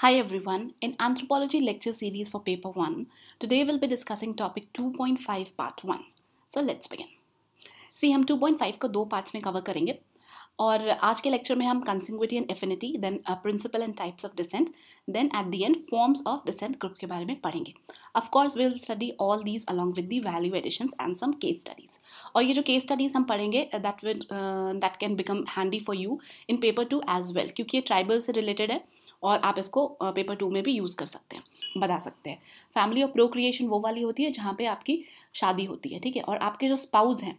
Hi everyone, in Anthropology lecture series for paper 1, today we'll be discussing topic 2.5 part 1. So let's begin. See, हम 2.5 को दो parts में cover करेंगे और आज के लेक्चर में हम consanguinity and affinity then principle and types of descent then at the and forms of descent group के बारे में पढ़ेंगे of course will study all these along with the value additions and some case studies और ये जो case studies हम पढ़ेंगे that will that can become handy for you in paper two as well क्योंकि ये ट्राइबल से related है और आप इसको पेपर टू में भी यूज़ कर सकते हैं बता सकते हैं फैमिली ऑफ प्रोक्रिएशन वो वाली होती है जहाँ पे आपकी शादी होती है ठीक है और आपके जो स्पाउस हैं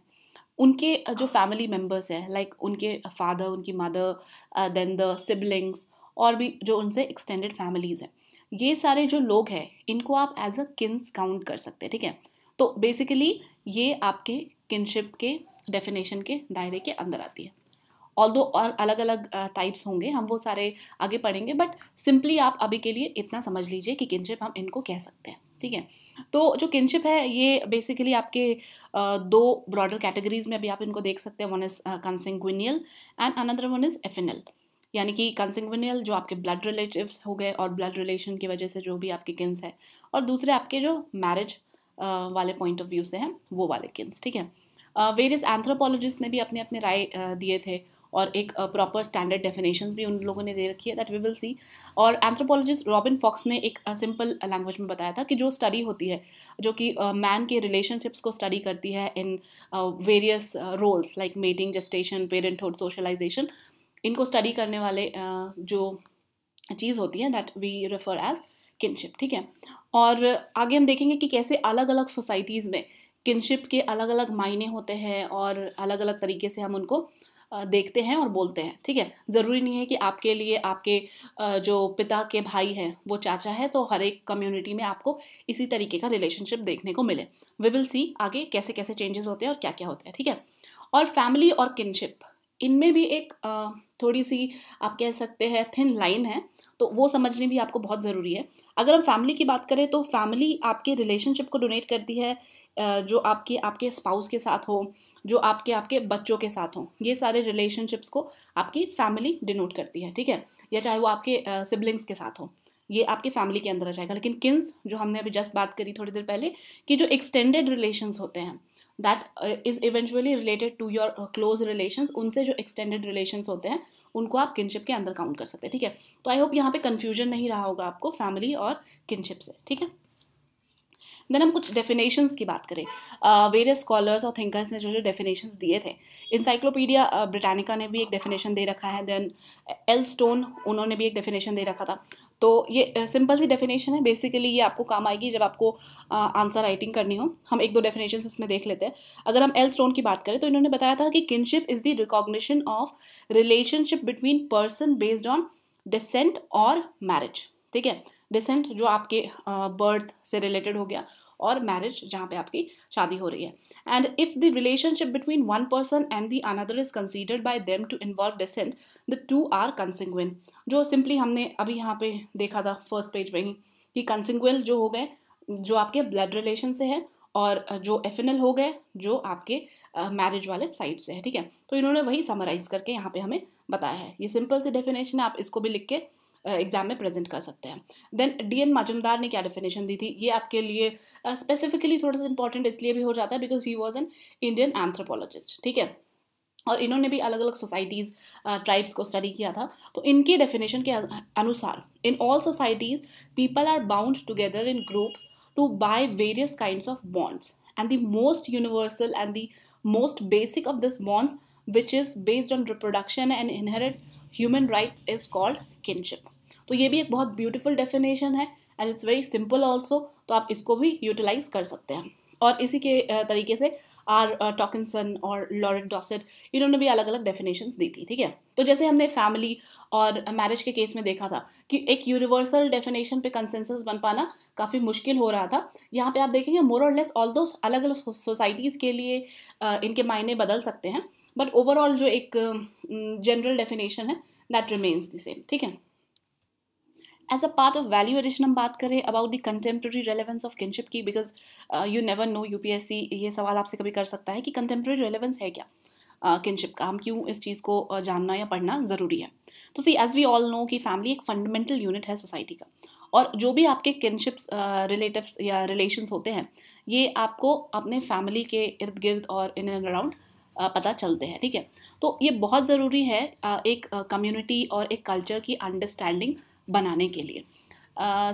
उनके जो फैमिली मेम्बर्स हैं लाइक उनके फादर उनकी मदर देन द सिबलिंग्स और भी जो उनसे एक्सटेंडेड फैमिलीज़ हैं ये सारे जो लोग हैं इनको आप एज अ किन्स काउंट कर सकते हैं ठीक है तो बेसिकली ये आपके किनशिप के डेफिनेशन के दायरे के अंदर आती है ऑल दो और अलग अलग टाइप्स होंगे हम वो सारे आगे पढ़ेंगे बट सिंपली आप अभी के लिए इतना समझ लीजिए कि किनशिप हम इनको कह सकते हैं ठीक है तो जो किनशिप है ये बेसिकली आपके दो ब्रॉडर कैटेगरीज में भी आप इनको देख सकते हैं one is consanguineal and another one is affinal यानी कि कंसिंग्विनियल जो आपके ब्लड रिलेटिव्स हो गए और ब्लड रिलेशन की वजह से जो भी आपके किन्स है और दूसरे आपके जो मैरिज वाले पॉइंट ऑफ व्यू से हैं वो वाले किन्स ठीक है वेरियस एंथ्रोपोलॉजिस्ट ने भी अपने अपने राय दिए थे और एक प्रॉपर स्टैंडर्ड डेफिनेशंस भी उन लोगों ने दे रखी है दैट वी विल सी और एंथ्रोपोलॉजिस्ट रॉबिन फॉक्स ने एक सिंपल लैंग्वेज में बताया था कि जो स्टडी होती है जो कि मैन के रिलेशनशिप्स को स्टडी करती है in various roles like mating gestation parenthood socialization इनको स्टडी करने वाले uh, जो चीज़ होती है that we refer as kinship ठीक है और आगे हम देखेंगे कि कैसे अलग अलग सोसाइटीज़ में किनशिप के अलग अलग मायने होते हैं और अलग अलग तरीके से हम उनको देखते हैं और बोलते हैं ठीक है ज़रूरी नहीं है कि आपके लिए आपके जो पिता के भाई हैं वो चाचा है तो हर एक कम्युनिटी में आपको इसी तरीके का रिलेशनशिप देखने को मिले वी विल सी आगे कैसे कैसे चेंजेस होते हैं और क्या क्या होता है ठीक है और फैमिली और किनशिप इनमें भी एक थोड़ी सी आप कह सकते हैं थिन लाइन है तो वो समझने भी आपको बहुत ज़रूरी है अगर हम फैमिली की बात करें तो फैमिली आपके रिलेशनशिप को डोनेट करती है जो आपके आपके स्पाउस के साथ हो जो आपके आपके बच्चों के साथ हो ये सारे रिलेशनशिप्स को आपकी फैमिली डिनोट करती है ठीक है या चाहे वो आपके सिबलिंग्स के साथ हो ये आपके फैमिली के अंदर आ जाएगा लेकिन किन्स जो हमने अभी जस्ट बात करी थोड़ी देर पहले कि जो एक्सटेंडेड रिलेशन होते हैं that is eventually related to your close relation उनसे जो एक्सटेंडेड रिलेशन होते हैं उनको आप किनशिप के अंदर काउंट कर सकते हैं ठीक है तो आई होप यहाँ पे कन्फ्यूजन नहीं रहा होगा आपको फैमिली और किनशिप से ठीक है देन हम कुछ डेफिनेशंस की बात करें वेरियस स्कॉलर्स और थिंकर्स ने जो जो डेफिनेशंस दिए थे इंसाइक्लोपीडिया ब्रिटानिका ने भी एक डेफिनेशन दे रखा है देन एल स्टोन उन्होंने भी एक डेफिनेशन दे रखा था तो ये सिंपल सी डेफिनेशन है बेसिकली ये आपको काम आएगी जब आपको आंसर राइटिंग करनी हो हम एक दो डेफिनेशन इसमें देख लेते हैं अगर हम एल स्टोन की बात करें तो इन्होंने बताया था कि kinship is the recognition of relationship between person based on descent और मैरिज ठीक है डिसेंट जो आपके बर्थ से रिलेटेड हो गया और मैरिज जहाँ पे आपकी शादी हो रही है and if the relationship between one person and the another is considered by them to involve descent the two are consanguine जो सिंपली हमने अभी यहाँ पे देखा था फर्स्ट पेज में ही कि कंसिंग्वेल जो हो गए जो आपके ब्लड रिलेशन से है और जो एफिनल हो गए जो आपके मैरिज वाले साइड से है ठीक है तो इन्होंने वही समराइज करके यहाँ पे हमें बताया है ये सिंपल सी डेफिनेशन है आप इसको भी लिख के एग्जाम में प्रेजेंट कर सकते हैं देन डी एन माजूमदार ने क्या डेफिनेशन दी थी ये आपके लिए स्पेसिफिकली थोड़ा सा इंपॉर्टेंट इसलिए भी हो जाता है because he was an Indian anthropologist ठीक है और इन्होंने भी अलग अलग सोसाइटीज़ ट्राइब्स को स्टडी किया था तो इनके डेफिनेशन के अनुसार in all societies people are bound together in groups to by various kind of bonds and the most universal and the most basic of this bonds which is based on reproduction and inherit human rights is called kinship तो ये भी एक बहुत beautiful definition है and it's very simple also तो आप इसको भी यूटिलाइज कर सकते हैं और इसी के तरीके से आर टॉकिनसन और लॉरेंट डॉसेट इन्होंने भी अलग अलग डेफिनेशंस दी थी ठीक है तो जैसे हमने फैमिली और मैरिज के केस में देखा था कि एक यूनिवर्सल डेफिनेशन पे कंसेंसस बन पाना काफ़ी मुश्किल हो रहा था यहाँ पे आप देखेंगे मोर और लेस ऑल दो अलग अलग सोसाइटीज़ के लिए इनके मायने बदल सकते हैं बट ओवरऑल जो एक जनरल डेफिनेशन है दैट रिमेन्स द सेम ठीक है as a part of value addition हम बात करें about the contemporary relevance of kinship की because you never know U P S C ये सवाल आपसे कभी कर सकता है कि कंटेम्प्रेरी रेलेवेंस है क्या किनशिप uh, का हम क्यों इस चीज़ को uh, जानना या पढ़ना ज़रूरी है तो see as we all know कि फैमिली एक फंडामेंटल यूनिट है सोसाइटी का और जो भी आपके किनशिप्स रिलेटिव uh, या रिलेशन होते हैं ये आपको अपने फैमिली के इर्द गिर्द और इन एंड अराउंड पता चलते हैं ठीक है तो ये बहुत ज़रूरी है uh, एक कम्युनिटी uh, और एक कल्चर की अंडरस्टैंडिंग बनाने के लिए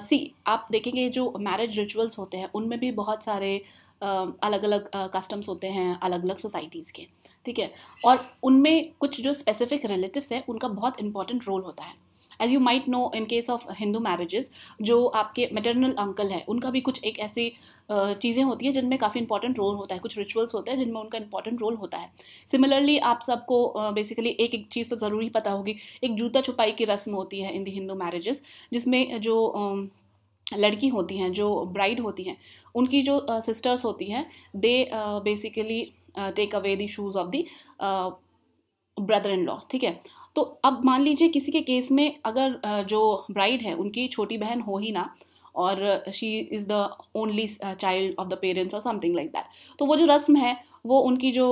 सी uh, आप देखेंगे जो मैरिज रिचुअल्स होते हैं उनमें भी बहुत सारे uh, अलग अलग कस्टम्स uh, होते हैं अलग अलग सोसाइटीज़ के ठीक है और उनमें कुछ जो स्पेसिफिक रिलेटिव्स हैं उनका बहुत इंपॉर्टेंट रोल होता है as you might know in case of Hindu marriages जो आपके मेटरनल अंकल है उनका भी कुछ एक ऐसी चीज़ें होती हैं जिनमें काफ़ी इंपॉर्टेंट रोल होता है कुछ रिचुअल्स होते हैं जिनमें उनका इंपॉर्टेंट रोल होता है सिमिलरली आप सबको बेसिकली एक एक चीज़ तो ज़रूरी पता होगी एक जूता छुपाई की रस्म होती है इन दी हिंदू मैरिजेस जिसमें जो लड़की होती हैं जो ब्राइड होती हैं उनकी जो सिस्टर्स होती हैं they basically take away the shoes of the brother in law ठीक है तो अब मान लीजिए किसी के केस में अगर जो ब्राइड है उनकी छोटी बहन हो ही ना और she is the only child of the parents और समथिंग लाइक दैट तो वो जो रस्म है वो उनकी जो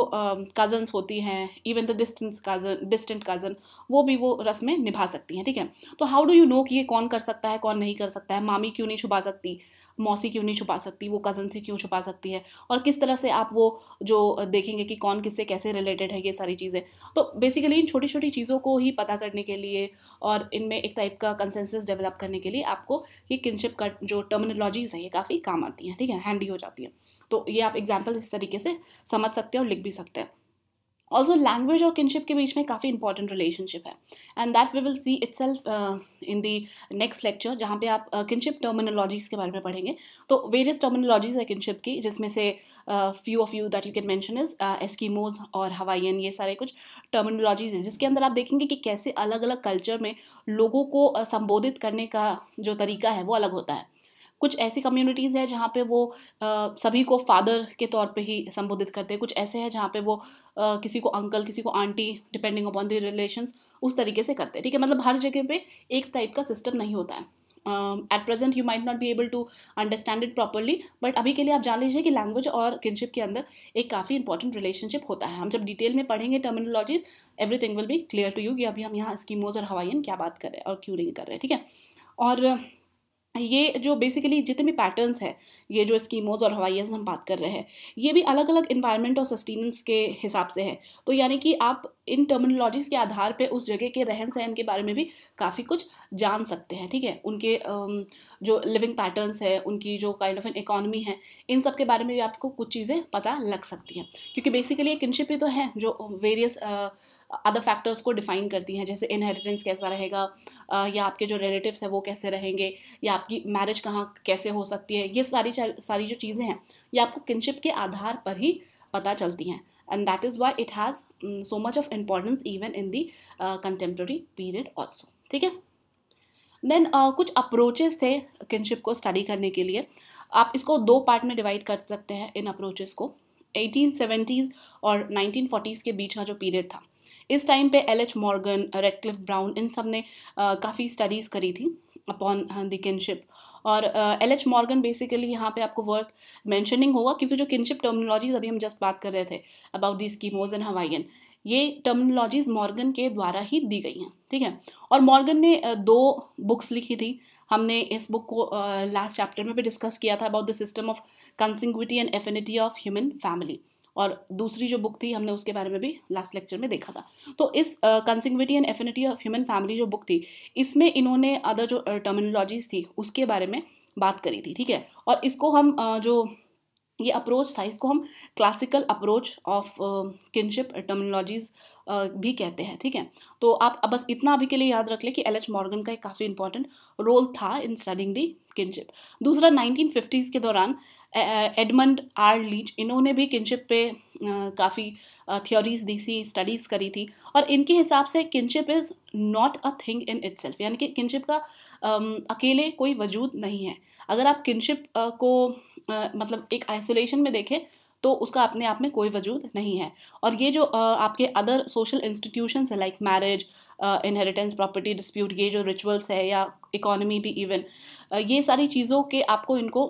कज़न्स uh, होती हैं even the distance cousin distant cousin वो भी वो रस्में निभा सकती हैं ठीक है तो हाउ डू यू नो कि ये कौन कर सकता है कौन नहीं कर सकता है मामी क्यों नहीं छुपा सकती मौसी क्यों नहीं छुपा सकती वो कज़न से क्यों छुपा सकती है और किस तरह से आप वो जो देखेंगे कि कौन किससे कैसे रिलेटेड है ये सारी चीज़ें तो बेसिकली इन छोटी छोटी चीज़ों को ही पता करने के लिए और इनमें एक टाइप का कंसेंसस डेवलप करने के लिए आपको ये किनशिप का जो टर्मिनोलॉजीज़ है ये काफ़ी काम आती हैं ठीक है हैंडी हो जाती है तो ये आप एग्जाम्पल इस तरीके से समझ सकते हैं और लिख भी सकते हैं ऑल्सो लैंग्वेज और किनशिप के बीच में काफ़ी इंपॉर्टेंट रिलेशनशिप है and that we will see itself in the next lecture जहाँ पे आप किनशिप uh, टर्मिनोलॉजीज के बारे में पढ़ेंगे तो वेरियस टर्मिनोलॉजीज है किनशिप की जिसमें से few of you that you can mention is Eskimos और हवाइन ये सारे कुछ टर्मिनोलॉजीज हैं जिसके अंदर आप देखेंगे कि कैसे अलग अलग कल्चर में लोगों को uh, संबोधित करने का जो तरीका है वो अलग होता है कुछ ऐसी कम्युनिटीज़ है जहाँ पे वो आ, सभी को फादर के तौर पे ही संबोधित करते हैं कुछ ऐसे हैं जहाँ पे वो आ, किसी को अंकल किसी को aunty depending upon the relations उस तरीके से करते हैं ठीक है मतलब हर जगह पे एक टाइप का सिस्टम नहीं होता है at present you might not be able to understand it properly but अभी के लिए आप जान लीजिए कि लैंग्वेज और किनशिप के अंदर एक काफ़ी इंपॉर्टेंट रिलेशनशिप होता है हम जब डिटेल में पढ़ेंगे terminologies everything will be clear to you कि अभी हम यहाँ स्कीमोज और हवाइन क्या बात कर रहे हैं और क्यों नहीं कर रहे हैं ठीक है और ये जो बेसिकली जितने भी पैटर्न्स हैं ये जो स्कीमोज और हवाइयाज हम बात कर रहे हैं ये भी अलग अलग इन्वायरमेंट और सस्टेनेंस के हिसाब से है तो यानी कि आप इन टर्मिनोलॉजीज़ के आधार पे उस जगह के रहन सहन के बारे में भी काफ़ी कुछ जान सकते हैं ठीक है उनके जो लिविंग पैटर्न्स है उनकी जो काइंड ऑफ एन इकॉनमी है इन सब के बारे में भी आपको कुछ चीज़ें पता लग सकती हैं क्योंकि बेसिकली एक किनशिप ही तो है जो वेरियस अदर फैक्टर्स को डिफाइन करती हैं जैसे इनहेरिटेंस कैसा रहेगा या आपके जो रिलेटिव्स हैं वो कैसे रहेंगे या आपकी मैरिज कहाँ कैसे हो सकती है ये सारी सारी जो चीज़ें हैं ये आपको किनशिप के आधार पर ही पता चलती हैं and that is why it has so much of importance even in the contemporary period also ठीक है देन uh, कुछ अप्रोचेस थे किनशिप को स्टडी करने के लिए आप इसको दो पार्ट में डिवाइड कर सकते हैं इन अप्रोचेस को एटीन सेवेंटीज़ और नाइनटीन फोर्टीज़ के बीच का जो पीरियड था इस टाइम पे L H Morgan Radcliffe Brown इन सब ने काफ़ी स्टडीज़ करी थी अपॉन द किनशिप और एल एच मॉर्गन बेसिकली यहाँ पे आपको वर्थ मैंशनिंग होगा क्योंकि जो किनशिप टर्मिनोलॉजीज अभी हम जस्ट बात कर रहे थे about the Eskimos and Hawaiian ये टर्मिनोलॉजीज मॉर्गन के द्वारा ही दी गई हैं ठीक है और मॉर्गन ने दो बुक्स लिखी थी हमने इस बुक को लास्ट चैप्टर में भी डिस्कस किया था about the system of consanguinity and affinity of human family और दूसरी जो बुक थी हमने उसके बारे में भी लास्ट लेक्चर में देखा था तो इस consanguinity and affinity of human family जो बुक थी इसमें इन्होंने अदर जो टर्मिनोलॉजीज uh, थी उसके बारे में बात करी थी ठीक है और इसको हम uh, जो ये अप्रोच था इसको हम classical approach of kinship terminologies भी कहते हैं ठीक है तो आप बस इतना अभी के लिए याद रख लें कि एल एच मॉर्गन का एक काफ़ी इंपॉर्टेंट रोल था इन स्टडिंग दी किनशिप दूसरा फिफ्टीज के दौरान एडमंड आर लीच इन्होंने भी किनशिप पे काफ़ी थियोरीज़ दी थी स्टडीज़ करी थी और इनके हिसाब से kinship is not a thing in itself यानी कि किनशिप का अकेले कोई वजूद नहीं है अगर आप किनशिप को मतलब एक आइसोलेशन में देखें तो उसका अपने आप में कोई वजूद नहीं है और ये जो आपके अदर सोशल इंस्टीट्यूशंस है like marriage inheritance property dispute ये जो रिचुअल्स है या इकोनॉमी भी इवन ये सारी चीज़ों के आपको इनको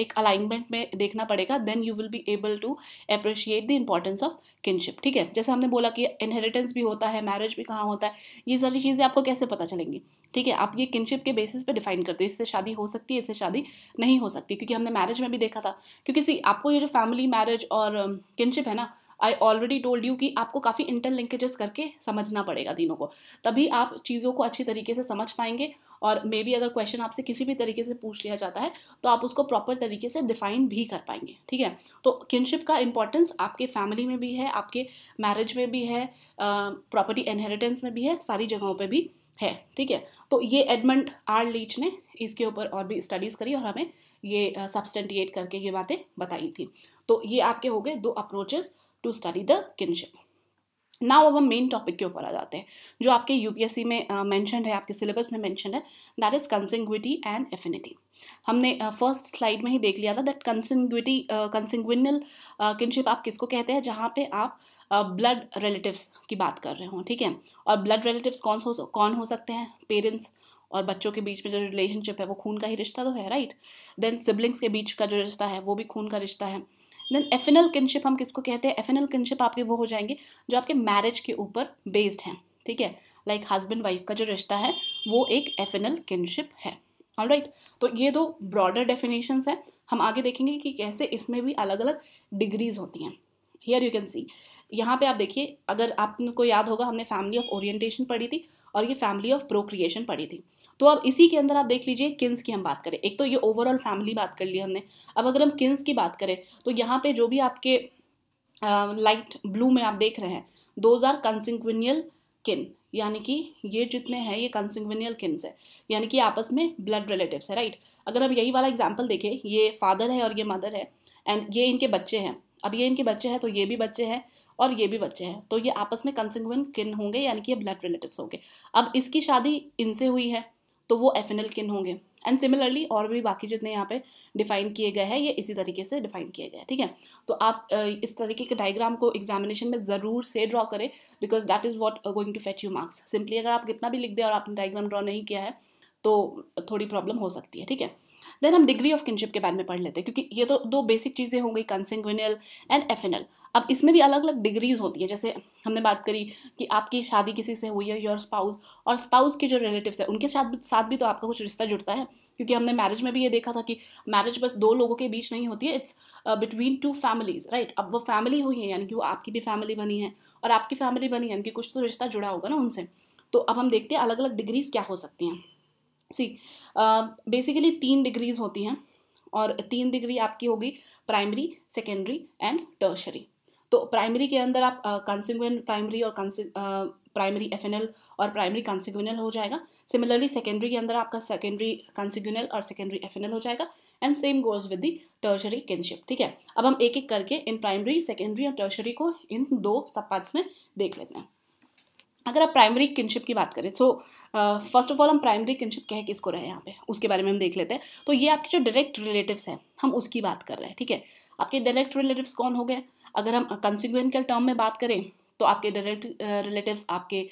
एक अलाइनमेंट में देखना पड़ेगा then you will be able to appreciate the importance of kinship ठीक है जैसे हमने बोला कि इनहेरिटेंस भी होता है मैरिज भी कहाँ होता है ये सारी चीज़ें आपको कैसे पता चलेंगी ठीक है आप ये किनशिप के बेसिस पे डिफाइन करते हो इससे शादी हो सकती है इससे शादी नहीं हो सकती क्योंकि हमने मैरिज में भी देखा था क्योंकि सी आपको ये जो फैमिली मैरिज और किनशिप um, है ना आई ऑलरेडी टोल्ड यू कि आपको काफ़ी इंटर लिंकेजेस करके समझना पड़ेगा तीनों को तभी आप चीज़ों को अच्छी तरीके से समझ पाएंगे और मे बी अगर क्वेश्चन आपसे किसी भी तरीके से पूछ लिया जाता है तो आप उसको प्रॉपर तरीके से डिफाइन भी कर पाएंगे ठीक है तो किनशिप का इंपॉर्टेंस आपके फैमिली में भी है आपके मैरिज में भी है प्रॉपर्टी इनहेरिटेंस में भी है सारी जगहों पर भी है ठीक है तो ये एडमंड आर लीच ने इसके ऊपर और भी स्टडीज़ करी और हमें ये सब्सटेंटिएट करके ये बातें बताई थी तो ये आपके हो गए दो approaches to study the kinship now अब हम मेन टॉपिक के ऊपर आ जाते हैं जो आपके यूपीएससी में uh, है आपके सिलेबस में मैंशन है that is consanguinity and affinity हमने फर्स्ट uh, स्लाइड में ही देख लिया था दैट कंसिंग्विटी कंसिंग्विनल किनशिप आप किसको कहते हैं जहाँ पे आप ब्लड uh, रिलेटिव्स की बात कर रहे हो ठीक है और ब्लड रिलेटिव्स कौन हो कौन हो सकते हैं पेरेंट्स और बच्चों के बीच में जो रिलेशनशिप है वो खून का ही रिश्ता तो है राइट देन सिबलिंग्स के बीच का जो रिश्ता है वो भी खून का रिश्ता है देन एफिनल किनशिप हम किसको कहते हैं एफिनल किनशिप आपके वो हो जाएंगे जो आपके मैरिज के ऊपर बेस्ड हैं ठीक है लाइक हस्बैंड वाइफ का जो रिश्ता है वो एक एफिनल किनशिप है ऑल राइट right. तो ये दो ब्रॉडर डेफिनेशन हैं हम आगे देखेंगे कि कैसे इसमें भी अलग अलग डिग्रीज होती हैं हेयर यू कैन सी यहाँ पे आप देखिए अगर आपको याद होगा हमने फैमिली ऑफ ओरिएंटेशन पढ़ी थी और ये फैमिली ऑफ प्रोक्रिएशन पढ़ी थी तो अब इसी के अंदर आप देख लीजिए किन्स की हम बात करें एक तो ये ओवरऑल फैमिली बात कर ली हमने अब अगर हम किन्स की बात करें तो यहाँ पे जो भी आपके लाइट ब्लू में आप देख रहे हैं दोज आर कंसिक्विनियल किन यानी कि ये जितने हैं ये कंसिक्विनियल किन्स है यानी कि आपस में ब्लड रिलेटिव्स है राइट अगर हम यही वाला एग्जाम्पल देखें ये फादर है और ये मदर है एंड ये इनके बच्चे हैं अब ये इनके बच्चे हैं तो ये भी बच्चे हैं और ये भी बच्चे हैं तो ये आपस में कंसिंगुइन किन होंगे यानी कि ये ब्लड रिलेटिव्स होंगे अब इसकी शादी इनसे हुई है तो वो एफिनल किन होंगे एंड सिमिलरली और भी बाकी जितने यहाँ पे डिफाइन किए गए हैं ये इसी तरीके से डिफाइन किए गए हैं ठीक है तो आप इस तरीके के डायग्राम को एग्जामिनेशन में ज़रूर से ड्रॉ करें because that is what going to fetch you marks simply अगर आप कितना भी लिख दें और आपने डायग्राम ड्रॉ नहीं किया है तो थोड़ी प्रॉब्लम हो सकती है ठीक है देन हम डिग्री ऑफ किनशिप के बारे में पढ़ लेते हैं क्योंकि ये तो दो बेसिक चीज़ें होंगी गई एंड एफिनल अब इसमें भी अलग अलग डिग्रीज होती है जैसे हमने बात करी कि आपकी शादी किसी से हुई है योर स्पाउस और स्पाउस के जो रिलेटिव्स है उनके साथ भी साथ भी तो आपका कुछ रिश्ता जुड़ता है क्योंकि हमने मैरिज में भी ये देखा था कि मैरिज बस दो लोगों के बीच नहीं होती है it's between two families right अब वो फैमिली हुई है यानी कि वो आपकी भी फैमिली बनी है और आपकी फैमिली बनी है यानी कि कुछ तो रिश्ता जुड़ा होगा ना उनसे तो अब हम देखते हैं अलग अलग डिग्रीज क्या हो सकती हैं सी बेसिकली uh, तीन डिग्रीज होती हैं और तीन डिग्री आपकी होगी प्राइमरी सेकेंडरी एंड टर्शरी तो प्राइमरी के अंदर आप कंसिक्वेंट प्राइमरी और प्राइमरी एफ एन एल और प्राइमरी कंसिक्वेंल हो जाएगा सिमिलरली सेकेंडरी के अंदर आपका सेकेंडरी कंसिक्वेंल और सेकेंडरी एफ एन एल हो जाएगा and same goes with the tertiary kinship ठीक है अब हम एक एक करके इन प्राइमरी सेकेंडरी और टर्शरी को इन दो सब पार्ट्स में देख लेते हैं अगर आप प्राइमरी किनशिप की बात करें तो फर्स्ट ऑफ ऑल हम प्राइमरी किनशिप कह किसको रहे हैं यहाँ पे उसके बारे में हम देख लेते हैं तो ये आपके जो डायरेक्ट रिलेटिव्स हैं हम उसकी बात कर रहे हैं ठीक है आपके डायरेक्ट रिलेटिव्स कौन हो गए अगर हम कंसिक्वेंटल टर्म में बात करें तो आपके डायरेक्ट रिलेटिव आपके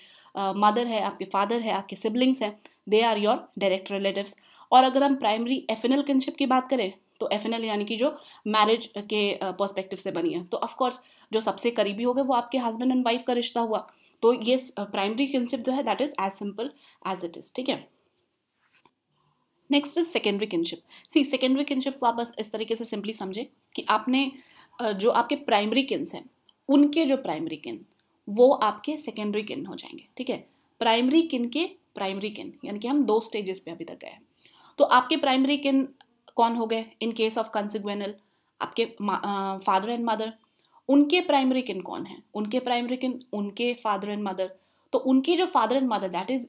मदर है आपके फादर है आपके सिबलिंग्स हैं they are your direct relatives और अगर हम प्राइमरी एफिनल किनशिप की बात करें तो एफिनल यानी कि जो मैरिज के पर्सपेक्टिव से बनी है तो ऑफकोर्स जो सबसे करीबी गए वो आपके हस्बैंड एंड वाइफ का रिश्ता हुआ तो ये प्राइमरी किनशिप जो है that is as simple as it is ठीक है next is secondary kinship see secondary kinship को आप बस इस तरीके से सिंपली समझें कि आपने जो आपके प्राइमरी किन्स हैं उनके जो प्राइमरी किन वो आपके सेकेंडरी किन हो जाएंगे ठीक है प्राइमरी किन के प्राइमरी किन यानी कि हम दो स्टेजेस पे अभी तक गए हैं तो आपके प्राइमरी किन कौन हो गए इन केस ऑफ कंसिग्वेनल आपके फादर एंड मदर उनके प्राइमरी किन कौन है उनके प्राइमरी किन उनके फादर एंड मदर तो उनके जो father and mother that is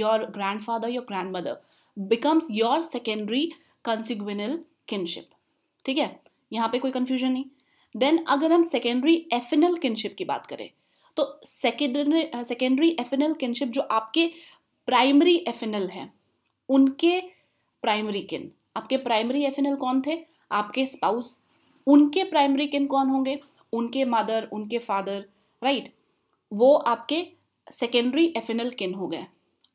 your grandfather your grandmother becomes your secondary consanguineal kinship ठीक है यहाँ पे कोई कन्फ्यूजन नहीं देन अगर हम सेकेंडरी एफिनल किनशिप की बात करें तो सेकेंडरी सेकेंडरी एफिनल किनशिप जो आपके प्राइमरी एफिनल हैं उनके प्राइमरी किन आपके प्राइमरी एफिनल कौन थे आपके स्पाउस उनके प्राइमरी किन कौन होंगे उनके मदर उनके फादर राइट वो आपके सेकेंडरी एफिनल किन हो गए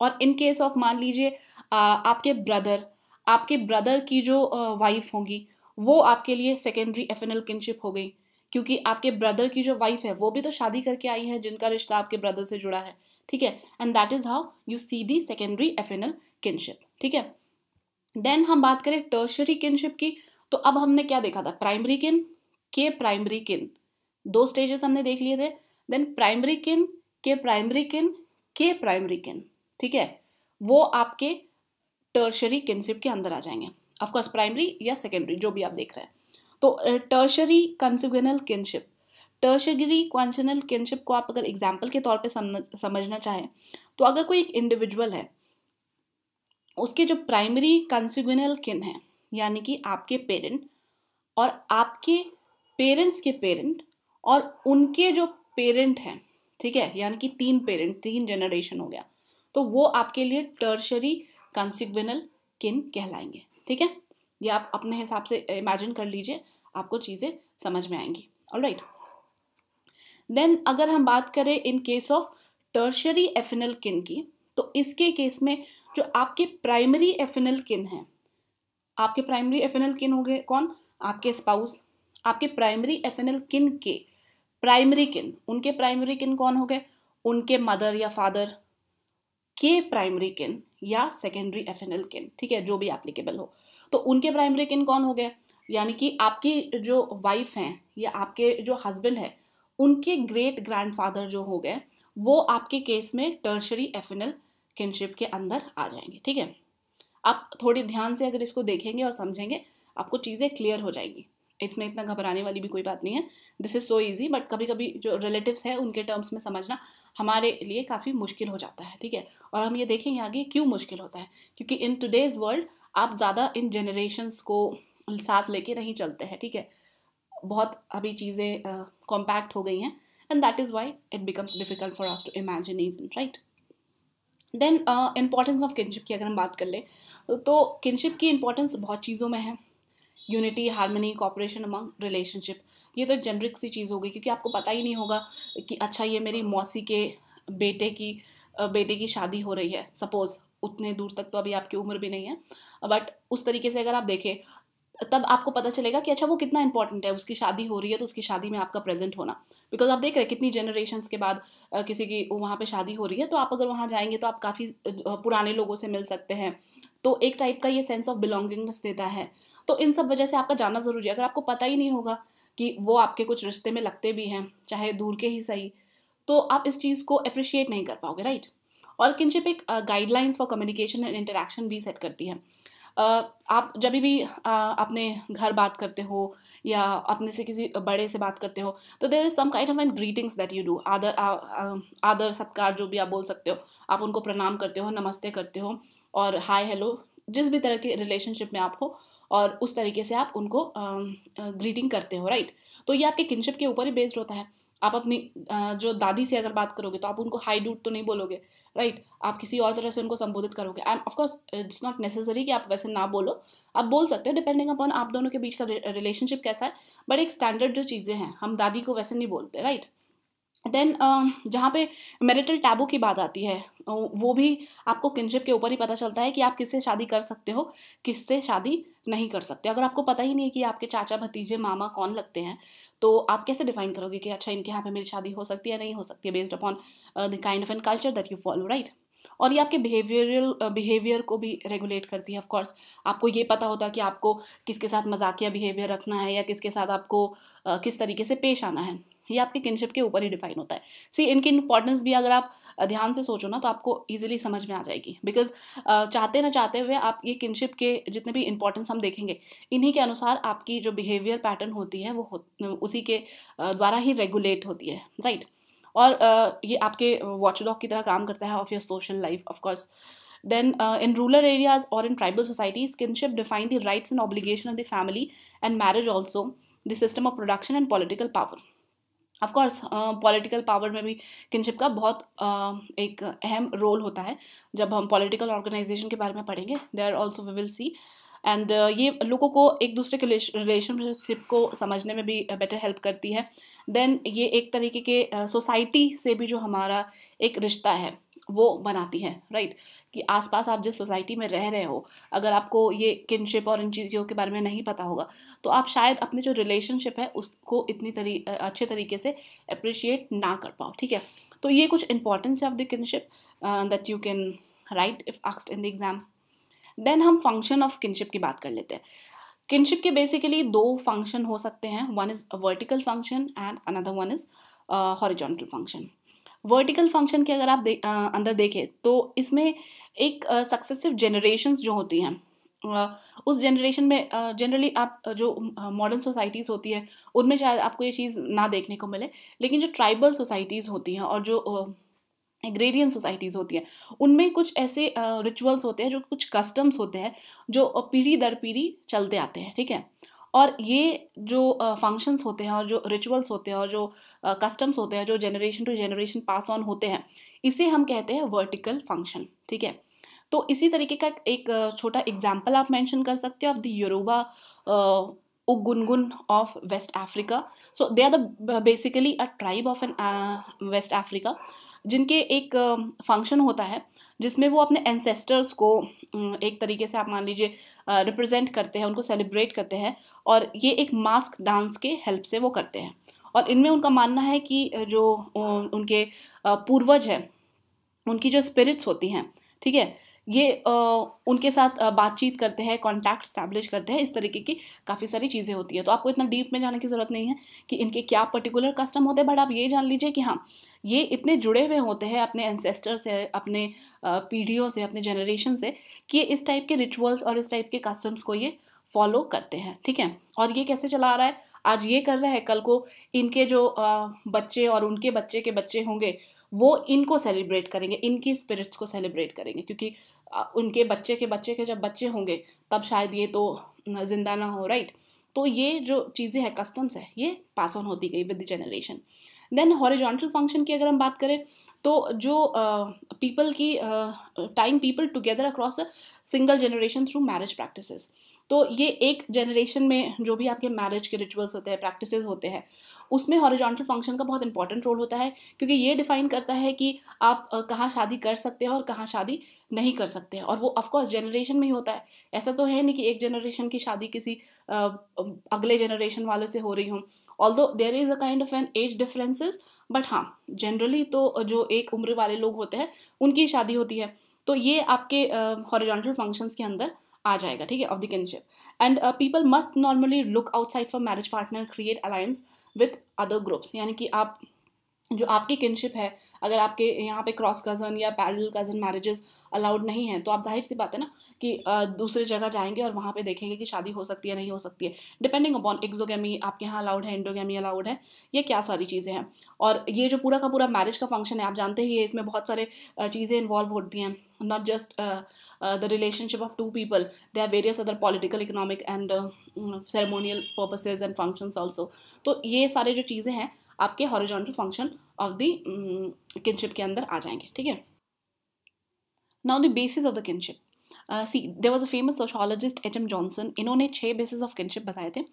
और इन केस ऑफ मान लीजिए आपके ब्रदर आपके ब्रदर की जो वाइफ होंगी वो आपके लिए सेकेंडरी एफेनल किनशिप हो गई क्योंकि आपके ब्रदर की जो वाइफ है वो भी तो शादी करके आई है जिनका रिश्ता आपके ब्रदर से जुड़ा है ठीक है and that is how you see the secondary affinal kinship ठीक है देन हम बात करें टर्शरी किनशिप की तो अब हमने क्या देखा था प्राइमरी किन के प्राइमरी किन दो स्टेजेस हमने देख लिए थे देन प्राइमरी किन के प्राइमरी किन के प्राइमरी किन ठीक है वो आपके टर्शरी किनशिप के अंदर आ जाएंगे ऑफकोर्स प्राइमरी या सेकेंडरी जो भी आप देख रहे हैं तो tertiary consanguineal kinship tertiary consanguineal kinship को आप अगर एग्जाम्पल के तौर पर समझना चाहें तो अगर कोई एक इंडिविजुअल है उसके जो प्राइमरी कंसुगनल किन है यानी कि आपके पेरेंट और आपके पेरेंट्स के पेरेंट और उनके जो पेरेंट हैं ठीक है यानी कि तीन पेरेंट तीन जनरेशन हो गया तो वो आपके लिए टर्शरी कंसिग्विनल किन कहलाएंगे ठीक है ये आप अपने हिसाब से इमेजिन कर लीजिए आपको चीज़ें समझ में आएंगी ऑल राइट देन अगर हम बात करें in case of tertiary affinal kin की तो इसके केस में जो आपके प्राइमरी एफिनल किन हैं आपके प्राइमरी एफिनल किन हो गए कौन आपके स्पाउस आपके प्राइमरी एफिनल किन के प्राइमरी किन उनके प्राइमरी किन कौन हो गए उनके मदर या फादर के प्राइमरी किन या सेकेंडरी एफ एन एल किन ठीक है जो भी एप्लीकेबल हो तो उनके प्राइमरी किन कौन हो गए यानी कि आपकी जो वाइफ हैं या आपके जो हस्बैंड है उनके ग्रेट ग्रैंडफादर जो हो गए वो आपके केस में tertiary affinal kinship के अंदर आ जाएंगे ठीक है आप थोड़ी ध्यान से अगर इसको देखेंगे और समझेंगे आपको चीज़ें क्लियर हो जाएंगी इसमें इतना घबराने वाली भी कोई बात नहीं है this is so easy but कभी कभी जो रिलेटिव्स है उनके टर्म्स में समझना हमारे लिए काफ़ी मुश्किल हो जाता है ठीक है और हम ये देखेंगे आगे क्यों मुश्किल होता है क्योंकि इन टुडेज़ वर्ल्ड आप ज़्यादा इन जनरेशन्स को साथ लेके नहीं चलते हैं ठीक है बहुत अभी चीज़ें कॉम्पैक्ट uh, हो गई हैं and that is why it becomes difficult for us to imagine even right then importance of kinship की अगर हम बात कर लें तो किनशिप की इम्पॉर्टेंस बहुत चीज़ों में है unity harmony cooperation among relationship ये तो एक जेनरिक सी चीज़ हो गई क्योंकि आपको पता ही नहीं होगा कि अच्छा ये मेरी मौसी के बेटे की बेटे की शादी हो रही है सपोज़ उतने दूर तक तो अभी आपकी उम्र भी नहीं है बट उस तरीके से अगर आप देखें तब आपको पता चलेगा कि अच्छा वो कितना इंपॉर्टेंट है उसकी शादी हो रही है तो उसकी शादी में आपका प्रेजेंट होना बिकॉज आप देख रहे हैं कितनी जनरेशन के बाद किसी की वहाँ पे शादी हो रही है तो आप अगर वहाँ जाएंगे तो आप काफ़ी पुराने लोगों से मिल सकते हैं तो एक टाइप का ये सेंस ऑफ बिलोंगिंगनेस देता है तो इन सब वजह से आपका जाना ज़रूरी है अगर आपको पता ही नहीं होगा कि वो आपके कुछ रिश्ते में लगते भी हैं चाहे दूर के ही सही तो आप इस चीज़ को अप्रिशिएट नहीं कर पाओगे राइट और किनशिप एक guidelines for communication and interaction भी सेट करती है Uh, आप जब भी uh, अपने घर बात करते हो या अपने से किसी बड़े से बात करते हो तो there is some kind of and greetings that you do आदर आदर सत्कार जो भी आप बोल सकते हो आप उनको प्रणाम करते हो नमस्ते करते हो और हाय हेलो जिस भी तरह के रिलेशनशिप में आप हो और उस तरीके से आप उनको ग्रीटिंग करते हो राइट तो ये आपके किनशिप के ऊपर ही बेस्ड होता है आप अपनी जो दादी से अगर बात करोगे तो आप उनको हाई डूट तो नहीं बोलोगे राइट आप किसी और तरह से उनको संबोधित करोगे and of course it's not necessary कि आप वैसे ना बोलो आप बोल सकते हो डिपेंडिंग अपॉन आप दोनों के बीच का रिलेशनशिप कैसा है बट एक स्टैंडर्ड जो चीज़ें हैं हम दादी को वैसे नहीं बोलते राइट देन uh, जहाँ पे मैरिटल टैबू की बात आती है वो भी आपको किनशिप के ऊपर ही पता चलता है कि आप किससे शादी कर सकते हो किससे शादी नहीं कर सकते अगर आपको पता ही नहीं कि आपके चाचा भतीजे मामा कौन लगते हैं तो आप कैसे डिफाइन करोगे कि अच्छा इनके यहाँ पे मेरी शादी हो सकती है नहीं हो सकती है based upon the kind of an culture that you follow right और ये आपके बिहेवियरल बिहेवियर को भी रेगुलेट करती है ऑफकोर्स आपको ये पता होता है कि आपको किसके साथ मजाकिया बिहेवियर रखना है या किसके साथ आपको किस तरीके से पेश आना है ये आपके किनशिप के ऊपर ही डिफाइन होता है सी इनकी इंपॉर्टेंस भी अगर आप ध्यान से सोचो ना तो आपको ईजिली समझ में आ जाएगी बिकॉज चाहते ना चाहते हुए आप ये किनशिप के जितने भी इंपॉर्टेंस हम देखेंगे इन्हीं के अनुसार आपकी जो बिहेवियर पैटर्न होती है वो उसी के द्वारा ही रेगुलेट होती है राइट और ये आपके वॉचडॉग की तरह काम करता है of your social life of course then uh, in rural areas or in tribal societies kinship define the rights and obligation of the family and marriage also the system of production and political power of course political power में भी kinship का बहुत uh, एक अहम role होता है जब हम पॉलिटिकल ऑर्गेनाइजेशन के बारे में पढ़ेंगे they are also we will see and ये लोगों को एक दूसरे के रिलेशनशिप को समझने में भी बेटर हेल्प करती है देन ये एक तरीके के सोसाइटी uh, से भी जो हमारा एक रिश्ता है वो बनाती है राइट right? कि आसपास आप जिस सोसाइटी में रह रहे हो अगर आपको ये किनशिप और इन चीज़ों के बारे में नहीं पता होगा तो आप शायद अपने जो रिलेशनशिप है उसको इतनी तरी अच्छे तरीके से अप्रिशिएट ना कर पाओ ठीक है तो ये कुछ importance of the kinship that you can write if आक्सड इन द एग्ज़ाम देन हम फंक्शन ऑफ किनशिप की बात कर लेते हैं किनशिप के बेसिकली दो फंक्शन हो सकते हैं one is vertical function and another one is horizontal function vertical function के अगर आप दे, आ, अंदर देखें तो इसमें एक सक्सेसिव जनरेशन जो होती हैं उस जनरेशन में जनरली आप जो मॉडर्न सोसाइटीज़ होती है उनमें शायद आपको ये चीज़ ना देखने को मिले लेकिन जो ट्राइबल सोसाइटीज़ होती हैं और जो एग्रेरियन सोसाइटीज़ होती हैं उनमें कुछ ऐसे रिचुअल्स होते हैं जो कुछ कस्टम्स होते हैं जो पीढ़ी दर पीढ़ी चलते आते हैं ठीक है और ये जो फंक्शंस होते हैं और जो रिचुअल्स होते हैं और जो कस्टम्स होते हैं जो generation to generation pass on होते हैं इसे हम कहते हैं वर्टिकल फंक्शन ठीक है तो इसी तरीके का एक छोटा एग्जाम्पल आप मैंशन कर सकते हो of the Yoruba Ugungun of West Africa so they are the basically a tribe of an West Africa जिनके एक फंक्शन होता है जिसमें वो अपने एनसेस्टर्स को एक तरीके से आप मान लीजिए रिप्रेजेंट करते हैं उनको सेलिब्रेट करते हैं और ये एक मास्क डांस के हेल्प से वो करते हैं और इनमें उनका मानना है कि जो उनके पूर्वज हैं उनकी जो स्पिरिट्स होती हैं ठीक है ये उनके साथ बातचीत करते हैं कॉन्टैक्ट स्टैब्लिश करते हैं इस तरीके की काफ़ी सारी चीज़ें होती है तो आपको इतना डीप में जाने की ज़रूरत नहीं है कि इनके क्या पर्टिकुलर कस्टम होते हैं बट आप ये जान लीजिए कि हाँ ये इतने जुड़े हुए होते हैं अपने एंसेस्टर से अपने पीढ़ियों से अपने जनरेशन से कि इस टाइप के रिचुअल्स और इस टाइप के कस्टम्स को ये फॉलो करते हैं ठीक है और ये कैसे चला आ रहा है आज ये कर रहा है कल को इनके जो बच्चे और उनके बच्चे के बच्चे होंगे वो इनको सेलिब्रेट करेंगे इनकी स्पिरिट्स को सेलिब्रेट करेंगे क्योंकि उनके बच्चे के बच्चे के जब बच्चे होंगे तब शायद ये तो जिंदा ना हो राइट तो ये जो चीज़ें हैं कस्टम्स है ये पास ऑन होती गई with the generation then horizontal function की अगर हम बात करें तो जो पीपल uh, की time people together across single generation through marriage practices तो ये एक जनरेशन में जो भी आपके मैरिज के रिचुअल्स होते हैं प्रैक्टिस होते हैं उसमें हॉरिजॉन्टल फंक्शन का बहुत इंपॉर्टेंट रोल होता है क्योंकि ये डिफाइन करता है कि आप कहाँ शादी कर सकते हैं और कहाँ शादी नहीं कर सकते हैं और वो ऑफकोर्स जनरेशन में ही होता है ऐसा तो है नहीं कि एक जनरेशन की शादी किसी आ, अगले जनरेशन वाले से हो रही हूँ although there is a kind of an age differences but हाँ जनरली तो जो एक उम्र वाले लोग होते हैं उनकी शादी होती है तो ये आपके हॉरिजॉन्टल फंक्शंस के अंदर आ जाएगा ठीक है of the kinship and people must normally look outside for marriage partner create alliance with other groups यानी कि आप जो आपकी किनशिप है अगर आपके यहाँ पे क्रॉस कज़न या पैरल कज़न मैरिजेस अलाउड नहीं है तो आप जाहिर सी बात है ना कि दूसरे जगह जाएंगे और वहाँ पे देखेंगे कि शादी हो सकती है नहीं हो सकती है डिपेंडिंग अपॉन एक्जोगेमी आपके यहाँ अलाउड है इंडोगेमी अलाउड है ये क्या सारी चीज़ें हैं और ये जो पूरा का पूरा मैरिज का फंक्शन है आप जानते ही है इसमें बहुत सारे चीज़ें इन्वॉल्व होती हैं not just the relationship of two people they are various other political economic and ceremonial purposes and functions also तो ये सारे जो चीज़ें हैं आपके horizontal function of the kinship के अंदर आ जाएंगे ठीक है now the basis of the kinship see there was a famous sociologist H M Johnson इन्होंने छः बेसिस ऑफ किनशिप बताए थे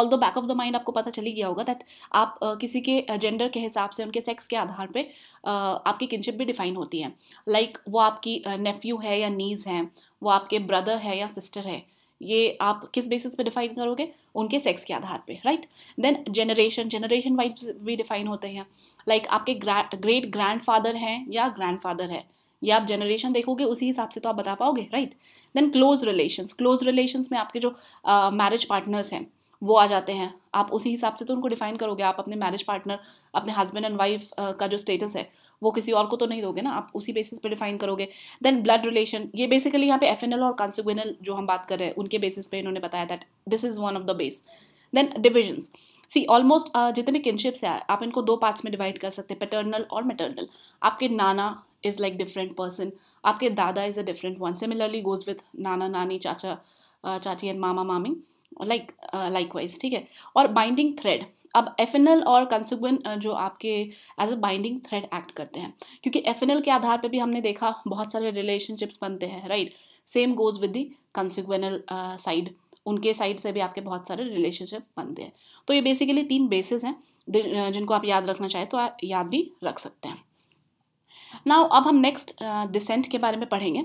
all the back of the mind आपको पता चली गया होगा दैट आप uh, किसी के जेंडर uh, के हिसाब से उनके सेक्स के आधार पर uh, आपकी किनशिप भी डिफाइन होती है लाइक like, वो आपकी नेफ्यू uh, है या नीज़ है वो आपके ब्रदर है या सिस्टर है ये आप किस बेसिस पे डिफाइन करोगे उनके सेक्स के आधार पे right then generation generation wise भी डिफाइन होते हैं लाइक like आपके ग्रेट ग्रैंड फादर हैं या ग्रैंड फादर है या आप जनरेशन देखोगे उसी हिसाब से तो आप बता पाओगे right then close relation close relation में आपके जो मैरिज uh, पार्टनर्स हैं वो आ जाते हैं आप उसी हिसाब से तो उनको डिफाइन करोगे आप अपने मैरिज पार्टनर अपने हस्बैंड एंड वाइफ का जो स्टेटस है वो किसी और को तो नहीं दोगे ना आप उसी बेसिस पे डिफाइन करोगे देन ब्लड रिलेशन ये बेसिकली यहाँ पे एफ और कॉन्सिग्विनल जो हम बात कर रहे हैं उनके बेसिस पे इन्होंने बताया that this is one of the base then divisions see almost जितने भी किनशिप्स है आप इनको दो पार्ट्स में डिवाइड कर सकते हैं पेटर्नल और मेटर्नल आपके नाना इज़ लाइक डिफरेंट पर्सन आपके दादा is a different one similarly goes with नाना नानी चाचा चाची एंड मामा मामी लाइक लाइक वाइज ठीक है और बाइंडिंग थ्रेड अब एफ और कंसिक्वेंट जो आपके as a binding thread act करते हैं क्योंकि एफ के आधार पर भी हमने देखा बहुत सारे रिलेशनशिप्स बनते हैं right same goes with the consanguineal side उनके साइड से भी आपके बहुत सारे रिलेशनशिप बनते हैं तो ये बेसिकली तीन बेसिस हैं जिनको आप याद रखना चाहें तो आप याद भी रख सकते हैं नाउ अब हम नेक्स्ट डिसेंट के बारे में पढ़ेंगे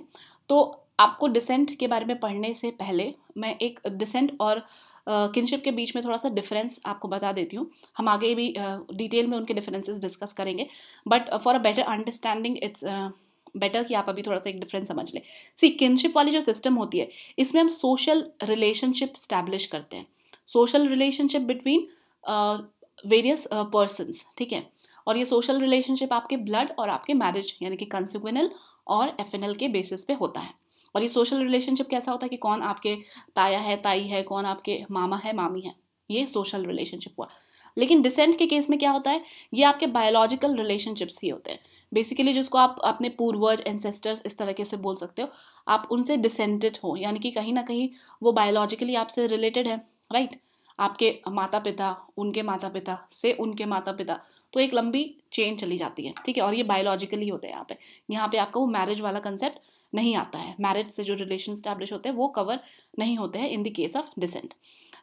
तो आपको डिसेंट के बारे में पढ़ने से पहले मैं एक डिसेंट और किनशिप के बीच में थोड़ा सा डिफरेंस आपको बता देती हूँ हम आगे भी डिटेल में उनके डिफरेंसेस डिस्कस करेंगे but for a better understanding it's better कि आप अभी थोड़ा सा एक डिफरेंस समझ लें सी किनशिप वाली जो सिस्टम होती है इसमें हम सोशल रिलेशनशिप स्टैब्लिश करते हैं social relationship between various persons ठीक है और ये सोशल रिलेशनशिप आपके ब्लड और आपके मैरिज यानी कि कंसिक्विनल और एफ के बेसिस पे होता है और ये सोशल रिलेशनशिप कैसा होता है कि कौन आपके ताया है ताई है कौन आपके मामा है मामी है ये सोशल रिलेशनशिप हुआ लेकिन डिसेंट के केस में क्या होता है ये आपके बायोलॉजिकल रिलेशनशिप्स ही होते हैं बेसिकली जिसको आप अपने पूर्वज एंसेस्टर्स इस तरीके से बोल सकते हो आप उनसे डिसेंटेड हो यानी कि कहीं ना कहीं वो बायोलॉजिकली आपसे रिलेटेड है राइट right? आपके माता पिता उनके माता पिता से उनके माता पिता तो एक लंबी चेन चली जाती है ठीक है और ये बायोलॉजिकली होता है यहाँ पे यहाँ पे आपका वो मैरिज वाला कंसेप्ट नहीं आता है मैरिज से जो रिलेशन स्टैब्लिश होते हैं वो कवर नहीं होते हैं in the case of descent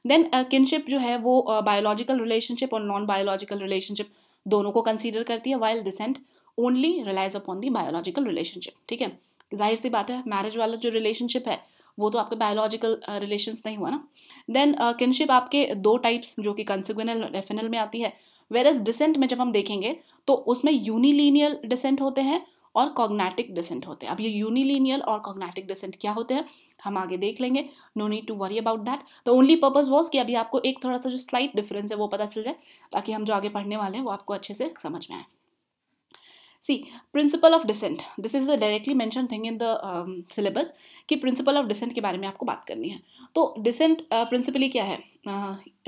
then kinship जो है वो बायोलॉजिकल uh, रिलेशनशिप और नॉन बायोलॉजिकल रिलेशनशिप दोनों को कंसीडर करती है while descent only relies upon the biological relationship ठीक है जाहिर सी बात है मैरिज वाला जो रिलेशनशिप है वो तो आपके बायोलॉजिकल रिलेशंस uh, नहीं हुआ ना देन किनशिप uh, आपके दो टाइप्स जो कि कंसिग्नल एफिनल में आती है वेर एज डिसेंट में जब हम देखेंगे तो उसमें यूनिलीनियल डिसेंट होते हैं और कॉग्नेटिक डिसेंट होते हैं अब ये यूनिलीनियल और कॉग्नेटिक डिसेंट क्या होते हैं हम आगे देख लेंगे no need to worry about that the only purpose was कि अभी आपको एक थोड़ा सा जो स्लाइट डिफरेंस है वो पता चल जाए ताकि हम जो आगे पढ़ने वाले हैं वो आपको अच्छे से समझ में आए see principle of descent this is the directly mention thing in the syllabus कि प्रिंसिपल ऑफ डिसेंट के बारे में आपको बात करनी है तो डिसेंट प्रिंसिपली uh, क्या है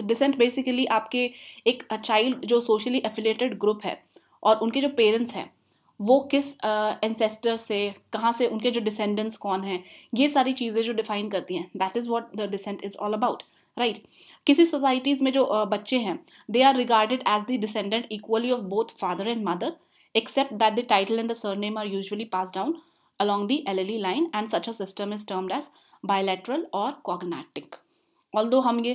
डिसेंट uh, बेसिकली आपके एक चाइल्ड जो सोशली एफिलेटेड ग्रुप है और उनके जो पेरेंट्स हैं वो किस एंसेस्टर से कहाँ से उनके जो डिसेंडेंट्स कौन हैं ये सारी चीज़ें जो डिफाइन करती हैं that is what the descent is all about right किसी सोसाइटीज़ में जो बच्चे हैं they are regarded as the descendant equally of both father and mother except that the title and the surname are usually pass down along L L E line and such a system is termed as bilateral और cognatic. Although हम ये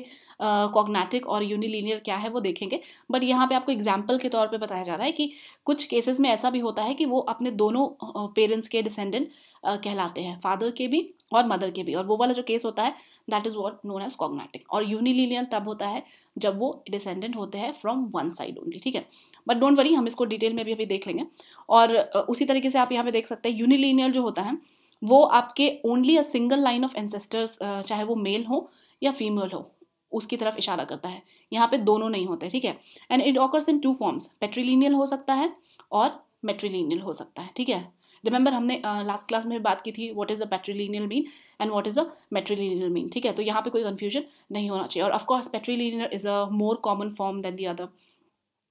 कॉग्नेटिक और यूनिलीनियर क्या है वो देखेंगे but यहाँ पे आपको एग्जाम्पल के तौर पे बताया जा रहा है कि कुछ केसेस में ऐसा भी होता है कि वो अपने दोनों पेरेंट्स के डिसेंडेंट कहलाते हैं फादर के भी और मदर के भी और वो वाला जो केस होता है that is what known as cognatic और यूनिलीनियर तब होता है जब वो डिसेंडेंट होते हैं फ्रॉम वन साइड ओनली ठीक है बट डोंट वरी हम इसको डिटेल में भी अभी देख लेंगे और उसी तरीके से आप यहाँ पे देख सकते हैं यूनिलीनियर जो होता है वो आपके only a single line of ancestors चाहे वो मेल हो या फीमेल हो उसकी तरफ इशारा करता है यहाँ पे दोनों नहीं होते ठीक है and it occurs in two forms patrilineal हो सकता है और मेट्रीलिनियल हो सकता है ठीक है रिमेंबर हमने लास्ट uh, क्लास में बात की थी what is a patrilineal mean and what is a matrilineal mean ठीक है तो यहाँ पे कोई कन्फ्यूजन नहीं होना चाहिए और of course patrilineal is a more common form than the other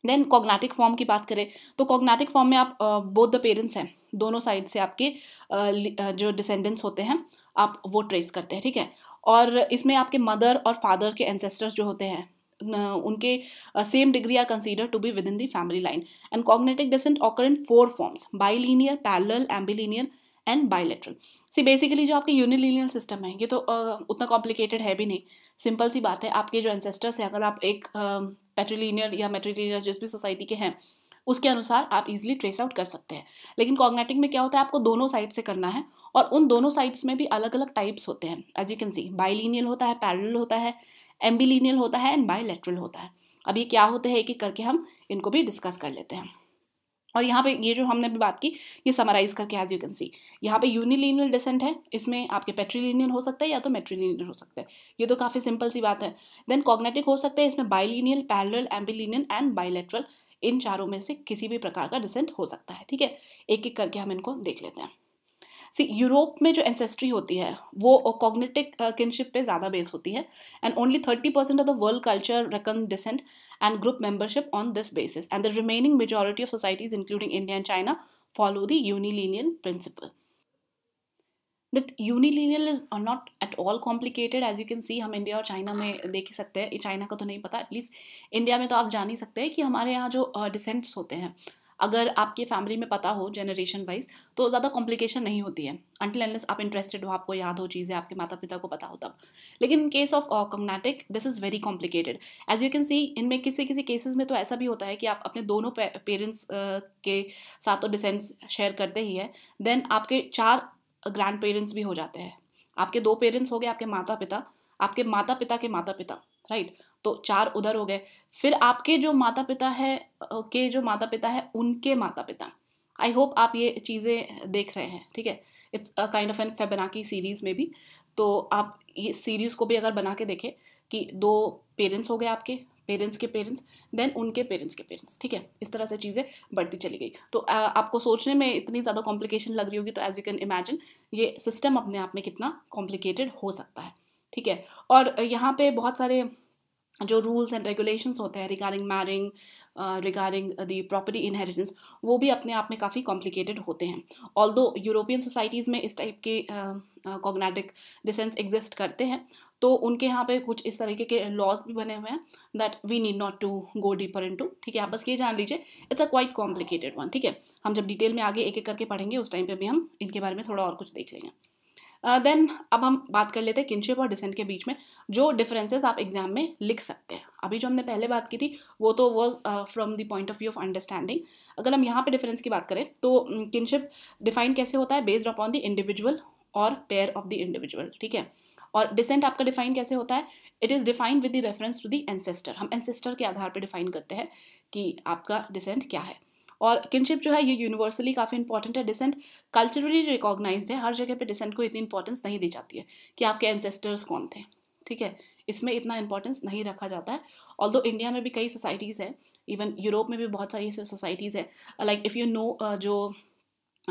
than cognatic form की बात करें तो कॉग्नाटिक फॉर्म में आप बोथ द पेरेंट्स हैं दोनों साइड से आपके uh, जो डिसेंडेंट्स होते हैं आप वो ट्रेस करते हैं ठीक है और इसमें आपके मदर और फादर के एंसेस्टर्स जो होते हैं उनके same degree are consider to be within the family line and cognatic descent occur in four forms bilinear parallel ambilinear and bilateral see basically जो आपके यूनिलीनियर सिस्टम है ये तो uh, उतना कॉम्प्लिकेटेड है भी नहीं सिंपल सी बात है आपके जो एंसेस्टर्स हैं अगर आप एक पेट्रीलिनियर uh, या मेट्रीलिनियर जिस भी सोसाइटी के हैं उसके अनुसार आप इजिली ट्रेस आउट कर सकते हैं लेकिन कॉग्नेटिक में क्या होता है आपको दोनों साइड से करना है और उन दोनों साइड्स में भी अलग अलग टाइप्स होते हैं as you can see bilineal होता है पैरल होता है एम्बिलिनियल होता है एंड बायोलेट्रल होता है अब ये क्या होते हैं एक एक करके हम इनको भी डिस्कस कर लेते हैं और यहाँ पे ये जो हमने भी बात की ये समराइज करके एज यू कैन सी यहाँ पे यूनिलीनियल डिसेंट है इसमें आपके पेट्रीलिनियल हो सकता है या तो मेट्रीलिनियल हो सकता है ये तो काफ़ी सिंपल सी बात है देन कॉग्नेटिक हो सकता है इसमें bilineal parallel ambilineal and bilateral इन चारों में से किसी भी प्रकार का डिसेंट हो सकता है ठीक है एक एक करके हम इनको देख लेते हैं सी यूरोप में जो एंसेस्ट्री होती है वो कॉग्नेटिक किनशिप uh, पे ज़्यादा बेस होती है and only thirty percent of the world culture reckon descent and group membership on this basis and the remaining majority of societies including India and China follow the unilineal principle that unilineal is not at all complicated as you can see हम India और China में देख ही सकते हैं China का तो नहीं पता एटलीस्ट इंडिया में तो आप जान ही सकते हैं कि हमारे यहाँ जो डिसेंट्स uh, होते हैं अगर आपके फैमिली में पता हो जनरेशन वाइज तो ज़्यादा कॉम्प्लिकेशन नहीं होती है अनटिल एनलेस आप इंटरेस्टेड हो आपको याद हो चीज़ें आपके माता पिता को पता हो तब लेकिन case of cognatic this is very complicated as you can see इनमें किसी किसी केसेस में तो ऐसा भी होता है कि आप अपने दोनों पेरेंट्स uh, के साथ तो डिसेंस शेयर करते ही है देन आपके चार ग्रैंड पेरेंट्स भी हो जाते हैं आपके दो पेरेंट्स हो गए आपके माता पिता आपके माता पिता के माता पिता राइट right? तो चार उधर हो गए फिर आपके जो माता पिता है के जो माता पिता है उनके माता पिता आई होप आप ये चीज़ें देख रहे हैं ठीक है it's a kind of an Fibonacci series में भी तो आप इस सीरीज़ को भी अगर बना के देखें कि दो पेरेंट्स हो गए आपके पेरेंट्स के पेरेंट्स देन उनके पेरेंट्स के पेरेंट्स ठीक है इस तरह से चीज़ें बढ़ती चली गई तो आ, आपको सोचने में इतनी ज़्यादा कॉम्प्लिकेशन लग रही होगी तो एज यू कैन इमेजिन ये सिस्टम अपने आप में कितना कॉम्प्लिकेटेड हो सकता है ठीक है और यहाँ पे बहुत सारे जो रूल्स एंड रेगुलेशंस होते हैं regarding marrying regarding the property inheritance वो भी अपने आप में काफ़ी कॉम्प्लिकेटेड होते हैं ऑल दो यूरोपियन सोसाइटीज़ में इस टाइप के कॉग्नेटिक डिसेंस एग्जिस्ट करते हैं तो उनके यहाँ पे कुछ इस तरीके के लॉज भी बने हुए हैं that we need not to go deeper into ठीक है आप बस ये जान लीजिए it's a quite complicated one ठीक है हम जब डिटेल में आगे एक एक करके पढ़ेंगे उस टाइम पर भी हम इनके बारे में थोड़ा और कुछ देख लेंगे देन uh, अब हम बात कर लेते हैं किनशिप और डिसेंट के बीच में जो डिफरेंसेस आप एग्जाम में लिख सकते हैं अभी जो हमने पहले बात की थी वो तो वो from the point of view of understanding अगर हम यहाँ पे डिफरेंस की बात करें तो किनशिप um, डिफाइन कैसे होता है बेस्ड अपॉन द इंडिविजुअल और पेयर ऑफ द इंडिविजुअल ठीक है और डिसेंट आपका डिफाइन कैसे होता है it is defined with the reference to the ancestor हम एनसेस्टर के आधार पर डिफाइन करते हैं कि आपका डिसेंट क्या है और किनशिप जो है ये यूनिवर्सली काफ़ी इंपॉर्टेंट है डिसेंट कल्चरली रिकॉग्नाइज है हर जगह पे डिसेंट को इतनी इंपॉर्टेंस नहीं दी जाती है कि आपके एनसेस्टर्स कौन थे ठीक है इसमें इतना इंपॉर्टेंस नहीं रखा जाता है ऑल दो इंडिया में भी कई सोसाइटीज़ हैं इवन यूरोप में भी बहुत सारी ऐसी सोसाइटीज़ हैं लाइक इफ़ यू नो जो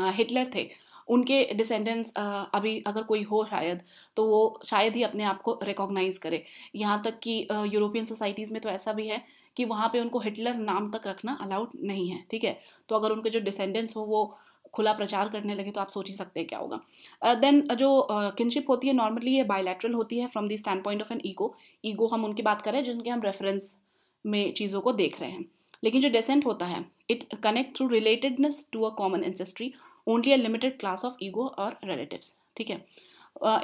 हिटलर uh, थे उनके डिसेंडेंट्स अभी अगर कोई हो शायद तो वो शायद ही अपने आप को रिकॉग्नाइज करे यहाँ तक कि यूरोपियन सोसाइटीज़ में तो ऐसा भी है कि वहाँ पे उनको हिटलर नाम तक रखना अलाउड नहीं है ठीक है तो अगर उनके जो डिसेंडेंट्स हो वो खुला प्रचार करने लगे तो आप सोच ही सकते हैं क्या होगा देन uh, जो किनशिप uh, होती है नॉर्मली ये बायलैटरल होती है from the stand point of an ego ego हम उनकी बात करें जिनके हम रेफरेंस में चीज़ों को देख रहे हैं लेकिन जो डिसेंट होता है it connect through relatedness to a common ancestry only a limited class of ego और रिलेटिव ठीक है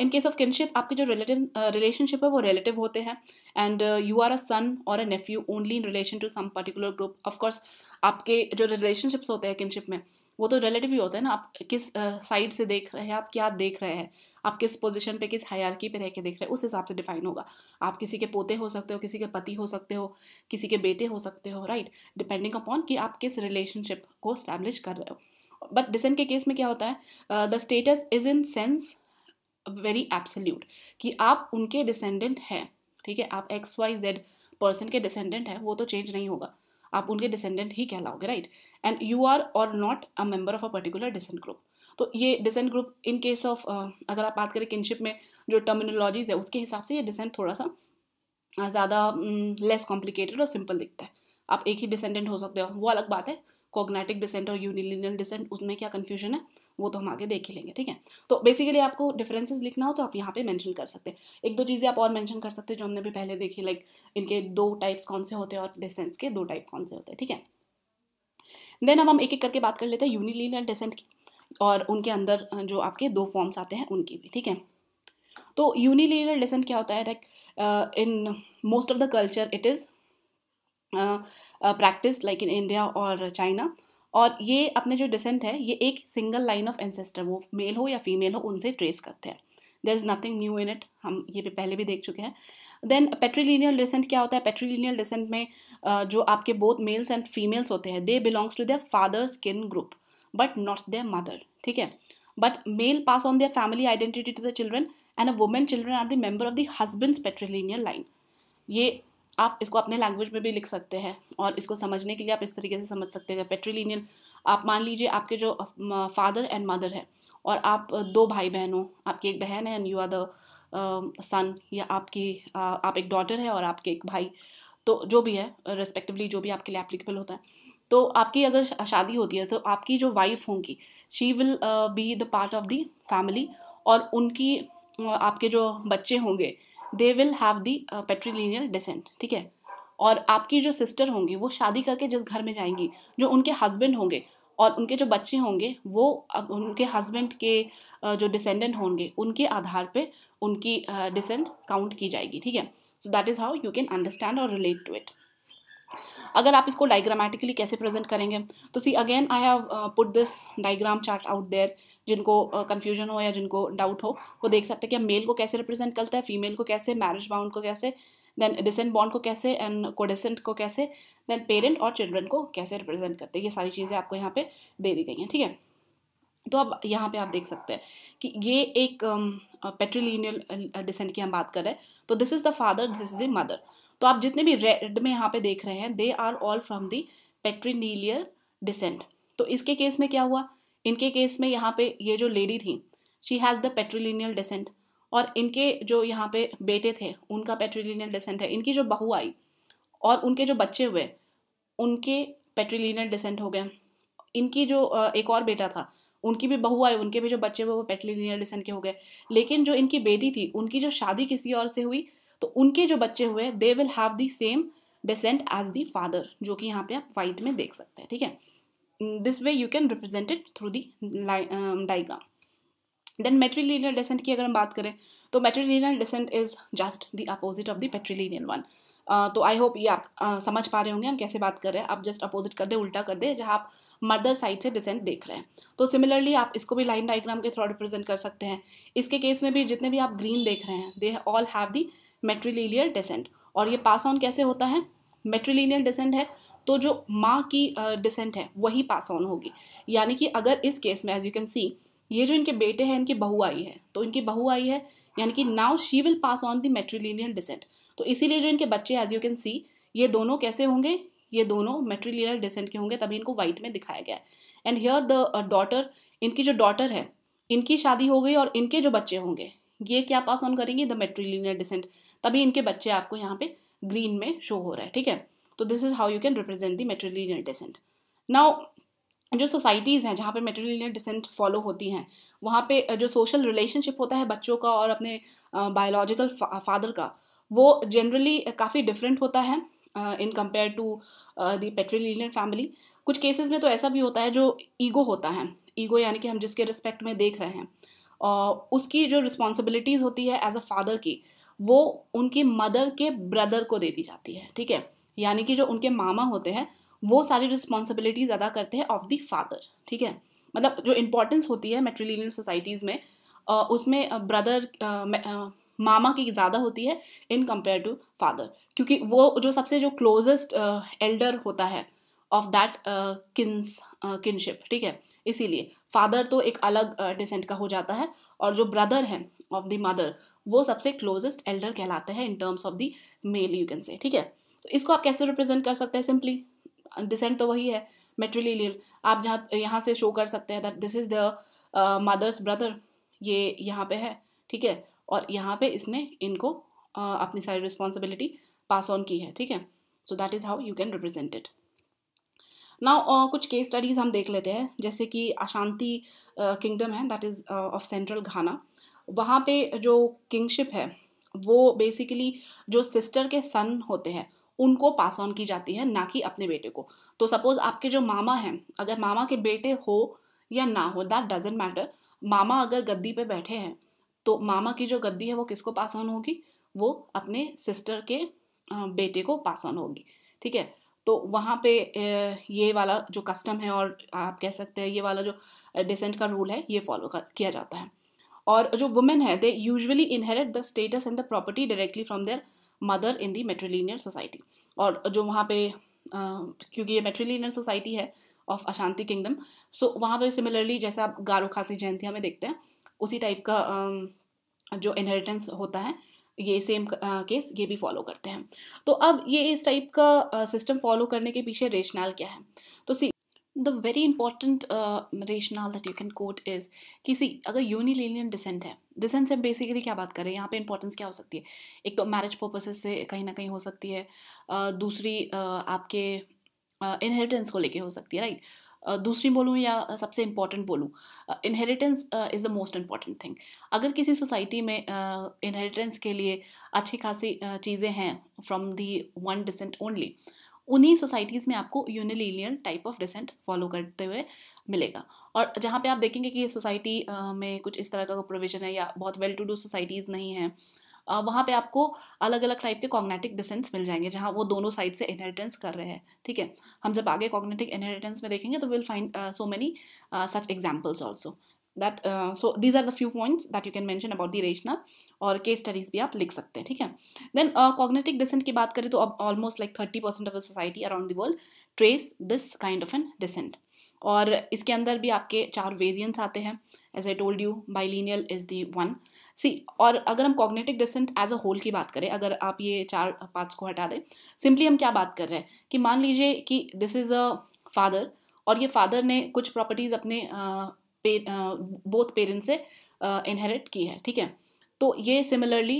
इन केस ऑफ किनशिप आपके जो रिलेटिव रिलेशनशिप uh, है वो रिलेटिव होते हैं and you are a son और a nephew only in relation to some particular group of course आपके जो रिलेशनशिप्स होते हैं किनशिप में वो तो रिलेटिव ही होते हैं ना आप किस साइड uh, से देख रहे हैं आप क्या देख रहे हैं आप किस पोजिशन पे किस हायरकी पे रह के देख रहे हैं उस हिसाब से डिफाइन होगा आप किसी के पोते हो सकते हो किसी के पति हो सकते हो किसी के बेटे हो सकते हो राइट डिपेंडिंग अपॉन कि आप किस रिलेशनशिप को स्टैब्लिश कर रहे हो बट डिसेंट के केस में क्या होता है the status is in sense very absolute कि आप उनके डिसेंडेंट हैं ठीक है आप एक्स वाई जेड पर्सन के डिसेंडेंट हैं वो तो चेंज नहीं होगा आप उनके डिसेंडेंट ही कहलाओगे राइट एंड यू आर और not a member of a particular descent group तो ये descent group in case of अगर आप बात करें किनशिप में जो टर्मिनोलॉजीज है उसके हिसाब से ये डिसेंट थोड़ा सा uh, ज़्यादा लेस mm, कॉम्प्लिकेटेड और सिंपल दिखता है आप एक ही डिसेंडेंट हो सकते हो वो अलग बात है कॉग्नेटिक डिसेंट और यूनिलिनियल डिसेंट उसमें क्या कन्फ्यूजन है वो तो हम आगे देख ही लेंगे ठीक है तो बेसिकली आपको डिफरेंसेस लिखना हो तो आप यहाँ पे मेंशन कर सकते हैं एक दो चीज़ें आप और मेंशन कर सकते हैं जो हमने भी पहले देखी लाइक इनके दो टाइप्स कौन से होते हैं और डिस्टेंस के दो टाइप कौन से होते हैं ठीक है देन अब हम एक एक करके बात कर लेते हैं यूनिलीनियर डिसेंट की और उनके अंदर जो आपके दो फॉर्म्स आते हैं उनकी भी ठीक है तो यूनिलीनियर डिसेंट क्या होता है like in most of the culture it is practice like in India और चाइना और ये अपने जो डिसेंट है ये एक सिंगल लाइन ऑफ एंसेस्टर वो मेल हो या फीमेल हो उनसे ट्रेस करते हैं there is nothing new in it हम ये भी पहले भी देख चुके हैं देन पेट्रीलिनियल डिसेंट क्या होता है पेट्रीलिनियल डिसेंट में जो आपके बोथ मेल्स एंड फीमेल्स होते हैं they belongs to their father skin group but not their mother ठीक है but male pass on their family identity to the children and a women children are the member of the husband's patrilineal line ये आप इसको अपने language में भी लिख सकते हैं और इसको समझने के लिए आप इस तरीके से समझ सकते हैं पेट्रीलिनियल आप मान लीजिए आपके जो फादर एंड मदर है और आप दो भाई बहन हो आपकी एक बहन है and you are the son या आपकी uh, आप एक डॉटर है और आपके एक भाई तो जो भी है रेस्पेक्टिवली जो भी आपके लिए एप्लीकेबल होता है तो आपकी अगर शादी होती है तो आपकी जो वाइफ होंगी she will be the part of the family और उनकी आपके जो बच्चे होंगे they will have the patrilineal descent ठीक है और आपकी जो सिस्टर होंगी वो शादी करके जिस घर में जाएंगी जो उनके हस्बैंड होंगे और उनके जो बच्चे होंगे वो उनके हस्बैंड के uh, जो डिसेंडेंट होंगे उनके आधार पे उनकी डिसेंट uh, काउंट की जाएगी ठीक है so that is how you can understand और रिलेट टू इट अगर आप इसको डायग्रामेटिकली कैसे प्रेजेंट करेंगे तो see again I have put this diagram chart out there जिनको कन्फ्यूजन uh, हो या जिनको डाउट हो वो देख सकते हैं कि मेल को कैसे रिप्रेजेंट करता है फीमेल को कैसे मैरिज बाउंड को कैसे देन डिसेंट बॉन्ड को कैसे एंड कोडिसेंट को कैसे देन पेरेंट और चिल्ड्रन को कैसे रिप्रेजेंट करते हैं ये सारी चीज़ें आपको यहाँ पे दे दी गई हैं ठीक है तो अब यहाँ पे आप देख सकते हैं कि ये एक patrilineal um, descent uh, uh की हम बात कर रहे हैं तो this is the father this is the mother तो आप जितने भी रेड में यहाँ पे देख रहे हैं they are all from the patrilineal descent तो इसके केस में क्या हुआ इनके केस में यहाँ पे ये जो लेडी थी she has the patrilineal descent और इनके जो यहाँ पे बेटे थे उनका पेट्रीलिनियल डिसेंट है इनकी जो बहू आई और उनके जो बच्चे हुए उनके पेट्रीलिनियल डिसेंट हो गए इनकी जो एक और बेटा था उनकी भी बहू आई उनके भी जो बच्चे हुए वो पेट्रीलिनियल डिसेंट के हो गए लेकिन जो इनकी बेटी थी उनकी जो शादी किसी और से हुई तो उनके जो बच्चे हुए they will have the same descent as the father जो कि यहाँ पे आप वाइट में देख सकते हैं ठीक है this way you can represent it through the diagram then matrilinear descent की अगर हम बात करें तो matrilinear descent is just the opposite of the patrilinear one तो आई होप ये आप uh, समझ पा रहे होंगे हम कैसे बात कर रहे हैं आप जस्ट अपोजिट कर दे उल्टा कर दे जहाँ आप मदर साइड से डिसेंट देख रहे हैं तो सिमिलरली आप इसको भी लाइन डाइग्राम के थ्रू रिप्रेजेंट कर सकते हैं इसके केस में भी जितने भी आप ग्रीन देख रहे हैं they all have the matrilinear descent और ये पास ऑन कैसे होता है मेट्रिलीनियर डिसेंट है तो जो माँ की डिसेंट है वही पास ऑन होगी यानी कि अगर इस केस में एज यू कैन सी ये जो इनके बेटे हैं इनकी बहू आई है तो इनकी बहू आई है यानी कि now she will pass on the matrilinear descent तो इसीलिए जो इनके बच्चे एज यू कैन सी ये दोनों कैसे होंगे ये दोनों मेट्रिलियर डिसेंट के होंगे तभी इनको व्हाइट में दिखाया गया है एंड हेयर द डॉटर इनकी जो डॉटर है इनकी शादी हो गई और इनके जो बच्चे होंगे ये क्या पास ऑन करेंगे द मेट्रीलिनियर डिसेंट तभी इनके बच्चे आपको यहाँ पे ग्रीन में शो हो रहा है ठीक है तो this is how you can represent the matrilinear descent now जो सोसाइटीज़ हैं जहाँ पे मेट्रीलिनियर डिसेंट फॉलो होती हैं वहाँ पे जो सोशल रिलेशनशिप होता है बच्चों का और अपने बायोलॉजिकल फादर का वो जनरली काफ़ी डिफरेंट होता है in compare to the patrilinear family कुछ केसेस में तो ऐसा भी होता है जो ईगो होता है ईगो यानी कि हम जिसके रिस्पेक्ट में देख रहे हैं उसकी जो रिस्पॉन्सिबिलिटीज़ होती है एज अ फादर की वो उनकी मदर के ब्रदर को दे दी जाती है ठीक है यानी कि जो उनके मामा होते हैं वो सारी रिस्पॉन्सिबिलिटीज अदा करते हैं ऑफ द फादर ठीक है मतलब जो इम्पोर्टेंस होती है मेट्रिलिनियल सोसाइटीज़ में उसमें ब्रदर मामा की ज़्यादा होती है इन कंपेयर टू फादर क्योंकि वो जो सबसे जो क्लोजेस्ट एल्डर होता है ऑफ दैट किन्स किनशिप ठीक है इसीलिए फादर तो एक अलग डिसेंट uh, का हो जाता है और जो ब्रदर है ऑफ द मदर वो सबसे क्लोजेस्ट एल्डर कहलाते हैं in terms of the male you can say ठीक है तो इसको आप कैसे रिप्रेजेंट कर सकते हैं सिंपली डिसेंट तो वही है मेट्रिलीनियल आप जहाँ यहाँ से शो कर सकते हैं that this is the mother's brother ये यहाँ पे है ठीक है और यहाँ पे इसने इनको uh, अपनी सारी रिस्पॉन्सिबिलिटी पास ऑन की है ठीक है so that is how you can represent it now uh, कुछ केस स्टडीज़ हम देख लेते हैं जैसे कि अशांति किंगडम uh, है that is of central Ghana वहाँ पे जो किंगशिप है वो बेसिकली जो सिस्टर के सन होते हैं उनको पास ऑन की जाती है ना कि अपने बेटे को तो सपोज़ आपके जो मामा हैं अगर मामा के बेटे हो या ना हो दैट डजेंट मैटर मामा अगर गद्दी पे बैठे हैं तो मामा की जो गद्दी है वो किसको पास ऑन होगी वो अपने सिस्टर के uh, बेटे को पास ऑन होगी ठीक है तो वहाँ पे ये वाला जो कस्टम है और आप कह सकते हैं ये वाला जो डिसेंट का रूल है ये फॉलो किया जाता है और जो वुमेन है they usually inherit the status and the property directly from their mother in the matrilineal society और जो वहाँ पे क्योंकि ये मेट्रिलीनियर सोसाइटी है ऑफ अशांति किंगडम सो वहाँ पे सिमिलरली जैसे आप गारो खासी जयंतिया में देखते हैं उसी टाइप का जो इनहेरिटेंस होता है ये सेम केस uh, ये भी फॉलो करते हैं तो अब ये इस टाइप का सिस्टम uh, फॉलो करने के पीछे रेशनल क्या है तो see the very important rational that you can quote is कि सी अगर यूनिलिनियन डिसेंट है डिसेंट से बेसिकली क्या बात करें यहाँ पे इंपॉर्टेंस क्या हो सकती है एक तो मैरिज पर्पसेस से कहीं ना कहीं हो सकती है uh, दूसरी uh, आपके इनहेरिटेंस uh, को लेके हो सकती है राइट right? दूसरी बोलूँ या सबसे इम्पॉर्टेंट बोलूँ inheritance is the most important thing अगर किसी सोसाइटी में इनहेरिटेंस uh, के लिए अच्छी खासी uh, चीज़ें हैं from the one descent only उन्हीं सोसाइटीज़ में आपको unilineal type of descent follow करते हुए मिलेगा और जहाँ पे आप देखेंगे कि ये सोसाइटी uh, में कुछ इस तरह का प्रोविज़न है या बहुत वेल टू डू सोसाइटीज़ नहीं हैं वहाँ पे आपको अलग अलग टाइप के कॉग्नेटिक डिसेंस मिल जाएंगे जहाँ वो दोनों साइड से इनहेरिटेंस कर रहे हैं ठीक है हम जब आगे कॉग्नेटिक इनहेरिटेंस में देखेंगे तो will find so many such examples also that so these are the few points that you can mention about the rational और केस स्टडीज भी आप लिख सकते हैं ठीक है देन कॉग्नेटिक डिसेंट की बात करें तो अब almost like thirty percent of the society around the world trace this kind of an descent और इसके अंदर भी आपके चार वेरियंट्स आते हैं as I told you bilineal is the one see और अगर हम cognitive descent as a whole की बात करें अगर आप ये चार पार्ट्स को हटा दें सिंपली हम क्या बात कर रहे हैं कि मान लीजिए कि दिस इज़ अ फादर और ये फादर ने कुछ प्रॉपर्टीज़ अपने बोथ पेरेंट्स से इनहेरिट की है ठीक है तो ये सिमिलरली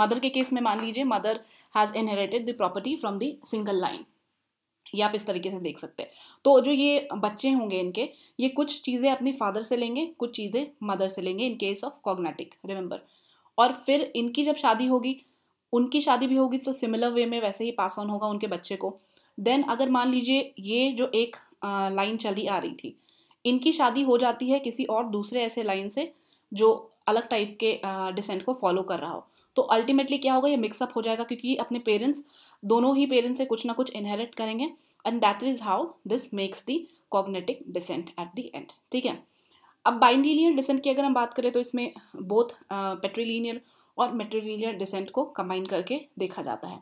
मदर के केस में मान लीजिए mother has inherited the property from the single line ये आप इस तरीके से देख सकते हैं तो जो ये बच्चे होंगे इनके ये कुछ चीज़ें अपने फादर से लेंगे कुछ चीज़ें मदर से लेंगे in case of cognatic remember और फिर इनकी जब शादी होगी उनकी शादी भी होगी तो सिमिलर वे में वैसे ही पास ऑन होगा उनके बच्चे को देन अगर मान लीजिए ये जो एक लाइन चली आ रही थी इनकी शादी हो जाती है किसी और दूसरे ऐसे लाइन से जो अलग टाइप के डिसेंट को फॉलो कर रहा हो तो अल्टीमेटली क्या होगा ये मिक्सअप हो जाएगा क्योंकि अपने पेरेंट्स दोनों ही पेरेंट्स से कुछ ना कुछ इनहेरिट करेंगे and that is how this makes the cognatic descent at the end ठीक है अब बाइंडीलियर डिसेंट की अगर हम बात करें तो इसमें बोथ पेट्रीलिनियर uh, और मेट्रीलीनियर डिसेंट को कंबाइन करके देखा जाता है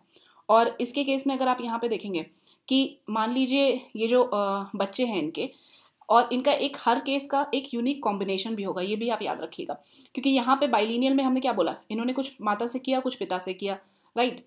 और इसके केस में अगर आप यहाँ पे देखेंगे कि मान लीजिए ये जो uh, बच्चे हैं इनके और इनका एक हर केस का एक यूनिक कॉम्बिनेशन भी होगा ये भी आप याद रखिएगा क्योंकि यहाँ पे बाइलिनियल में हमने क्या बोला इन्होंने कुछ माता से किया कुछ पिता से किया राइट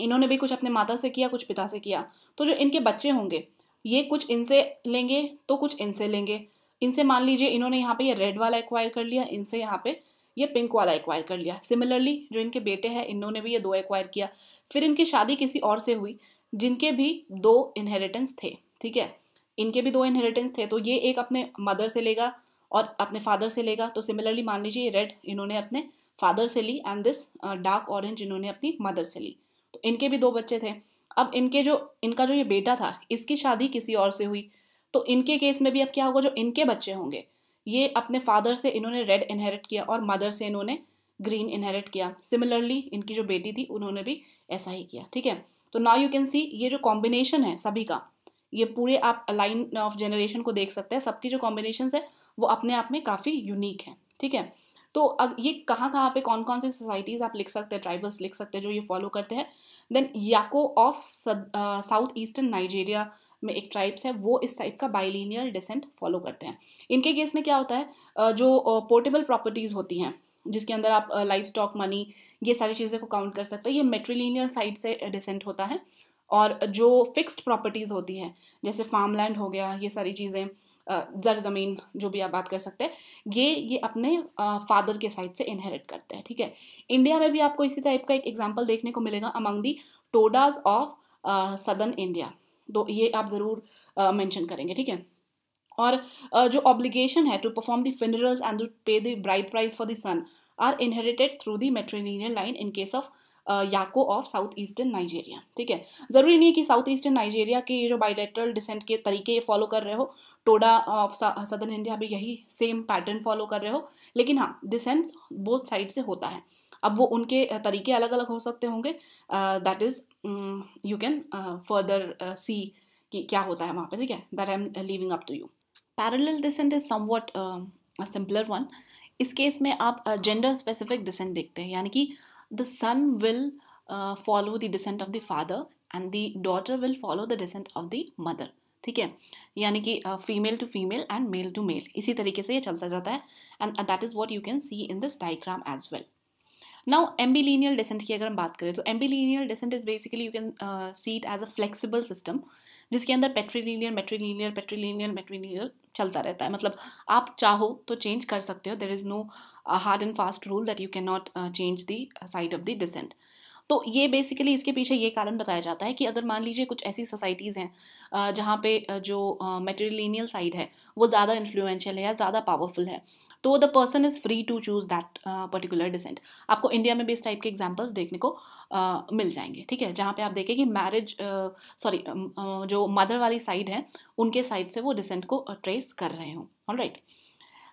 इन्होंने भी कुछ अपने माता से किया कुछ पिता से किया तो जो इनके बच्चे होंगे ये कुछ इनसे लेंगे तो कुछ इनसे लेंगे इनसे मान लीजिए इन्होंने यहाँ पे ये रेड वाला एक्वायर कर लिया इनसे यहाँ पे ये पिंक वाला एक्वायर कर लिया सिमिलरली जो इनके बेटे हैं इन्होंने भी ये दो एक्वायर किया फिर इनकी शादी किसी और से हुई जिनके भी दो इनहेरिटेंस थे ठीक है इनके भी दो इनहेरिटेंस थे तो ये एक अपने मदर से लेगा और अपने फादर से लेगा तो सिमिलरली मान लीजिए रेड इन्होंने अपने फादर से ली एंड दिस डार्क ऑरेंज इन्होंने अपनी मदर से ली तो इनके भी दो बच्चे थे अब इनके जो इनका जो ये बेटा था इसकी शादी किसी और से हुई तो इनके केस में भी अब क्या होगा जो इनके बच्चे होंगे ये अपने फादर से इन्होंने रेड इनहेरिट किया और मदर से इन्होंने ग्रीन इनहेरिट किया सिमिलरली इनकी जो बेटी थी उन्होंने भी ऐसा ही किया ठीक है तो नाउ यू कैन सी ये जो कॉम्बिनेशन है सभी का ये पूरे आप लाइन ऑफ जनरेशन को देख सकते हैं सबकी जो कॉम्बिनेशन है वो अपने आप में काफ़ी यूनिक है ठीक है तो अब ये कहाँ कहाँ पे कौन कौन सी सोसाइटीज़ आप लिख सकते हैं ट्राइबल्स लिख सकते हैं जो ये फॉलो करते हैं देन याको ऑफ साउथ ईस्टर्न नाइजीरिया में एक ट्राइब्स है वो इस टाइप का बाइलिनियल डिसेंट फॉलो करते हैं इनके केस में क्या होता है जो पोर्टेबल प्रॉपर्टीज़ होती हैं जिसके अंदर आप लाइफ स्टॉक मनी ये सारी चीज़ें को काउंट कर सकते हैं ये मेट्रीलिनियर साइड से डिसेंट होता है और जो फिक्स्ड प्रॉपर्टीज़ होती है जैसे फार्म लैंड हो गया ये सारी चीज़ें ज़र ज़मीन जो भी आप बात कर सकते हैं ये ये अपने फादर के साइड से इनहेरिट करते हैं ठीक है इंडिया में भी आपको इसी टाइप का एक एग्जाम्पल देखने को मिलेगा among the Todas of southern India तो ये आप ज़रूर मैंशन करेंगे ठीक है और uh, जो ऑब्लिगेशन है to perform the funerals and to pay the price for the son are inherited through the matrilineal line in case of Yako of south eastern Nigeria ठीक है ज़रूरी नहीं है कि साउथ ईस्टर्न नाइजीरिया के ये जो बायोलेट्रल डिसेंट के तरीके ये फॉलो कर रहे हो टोडा ऑफ सदर्न इंडिया भी यही सेम पैटर्न फॉलो कर रहे हो लेकिन हाँ डिसेंस बोथ साइड से होता है अब वो उनके तरीके अलग अलग हो सकते होंगे that is you can further see कि क्या होता है वहाँ पर ठीक है that I am living up to you parallel descent is somewhat simpler one इस केस में आप जेंडर स्पेसिफिक डिसेंट देखते हैं यानी कि the son will follow the descent of the father and the daughter will follow the descent of the mother ठीक है यानी कि female to female and mail to male इसी तरीके से ये चलता जाता है and that is what you can see in this diagram as well now ambilineal descent की अगर हम बात करें तो ambilineal descent is basically you can see it as a flexible system जिसके अंदर पेट्रीलिनियर मेट्रीलिनियर पेट्रीलिनियर मेट्रीलिनियर चलता रहता है मतलब आप चाहो तो चेंज कर सकते हो there is no hard and fast rule that you can not change the side of the decent तो ये बेसिकली इसके पीछे ये कारण बताया जाता है कि अगर मान लीजिए कुछ ऐसी सोसाइटीज़ हैं जहाँ पे जो मेटेरियलिनियल साइड है वो ज़्यादा इन्फ्लुएंशियल है या ज़्यादा पावरफुल है तो the person is free to choose that particular descent आपको इंडिया में भी इस टाइप के एग्जाम्पल्स देखने को uh, मिल जाएंगे ठीक है जहाँ पे आप देखें कि मैरिज सॉरी जो मदर वाली साइड है उनके साइड से वो डिसेंट को ट्रेस कर रहे हों ऑल राइट right.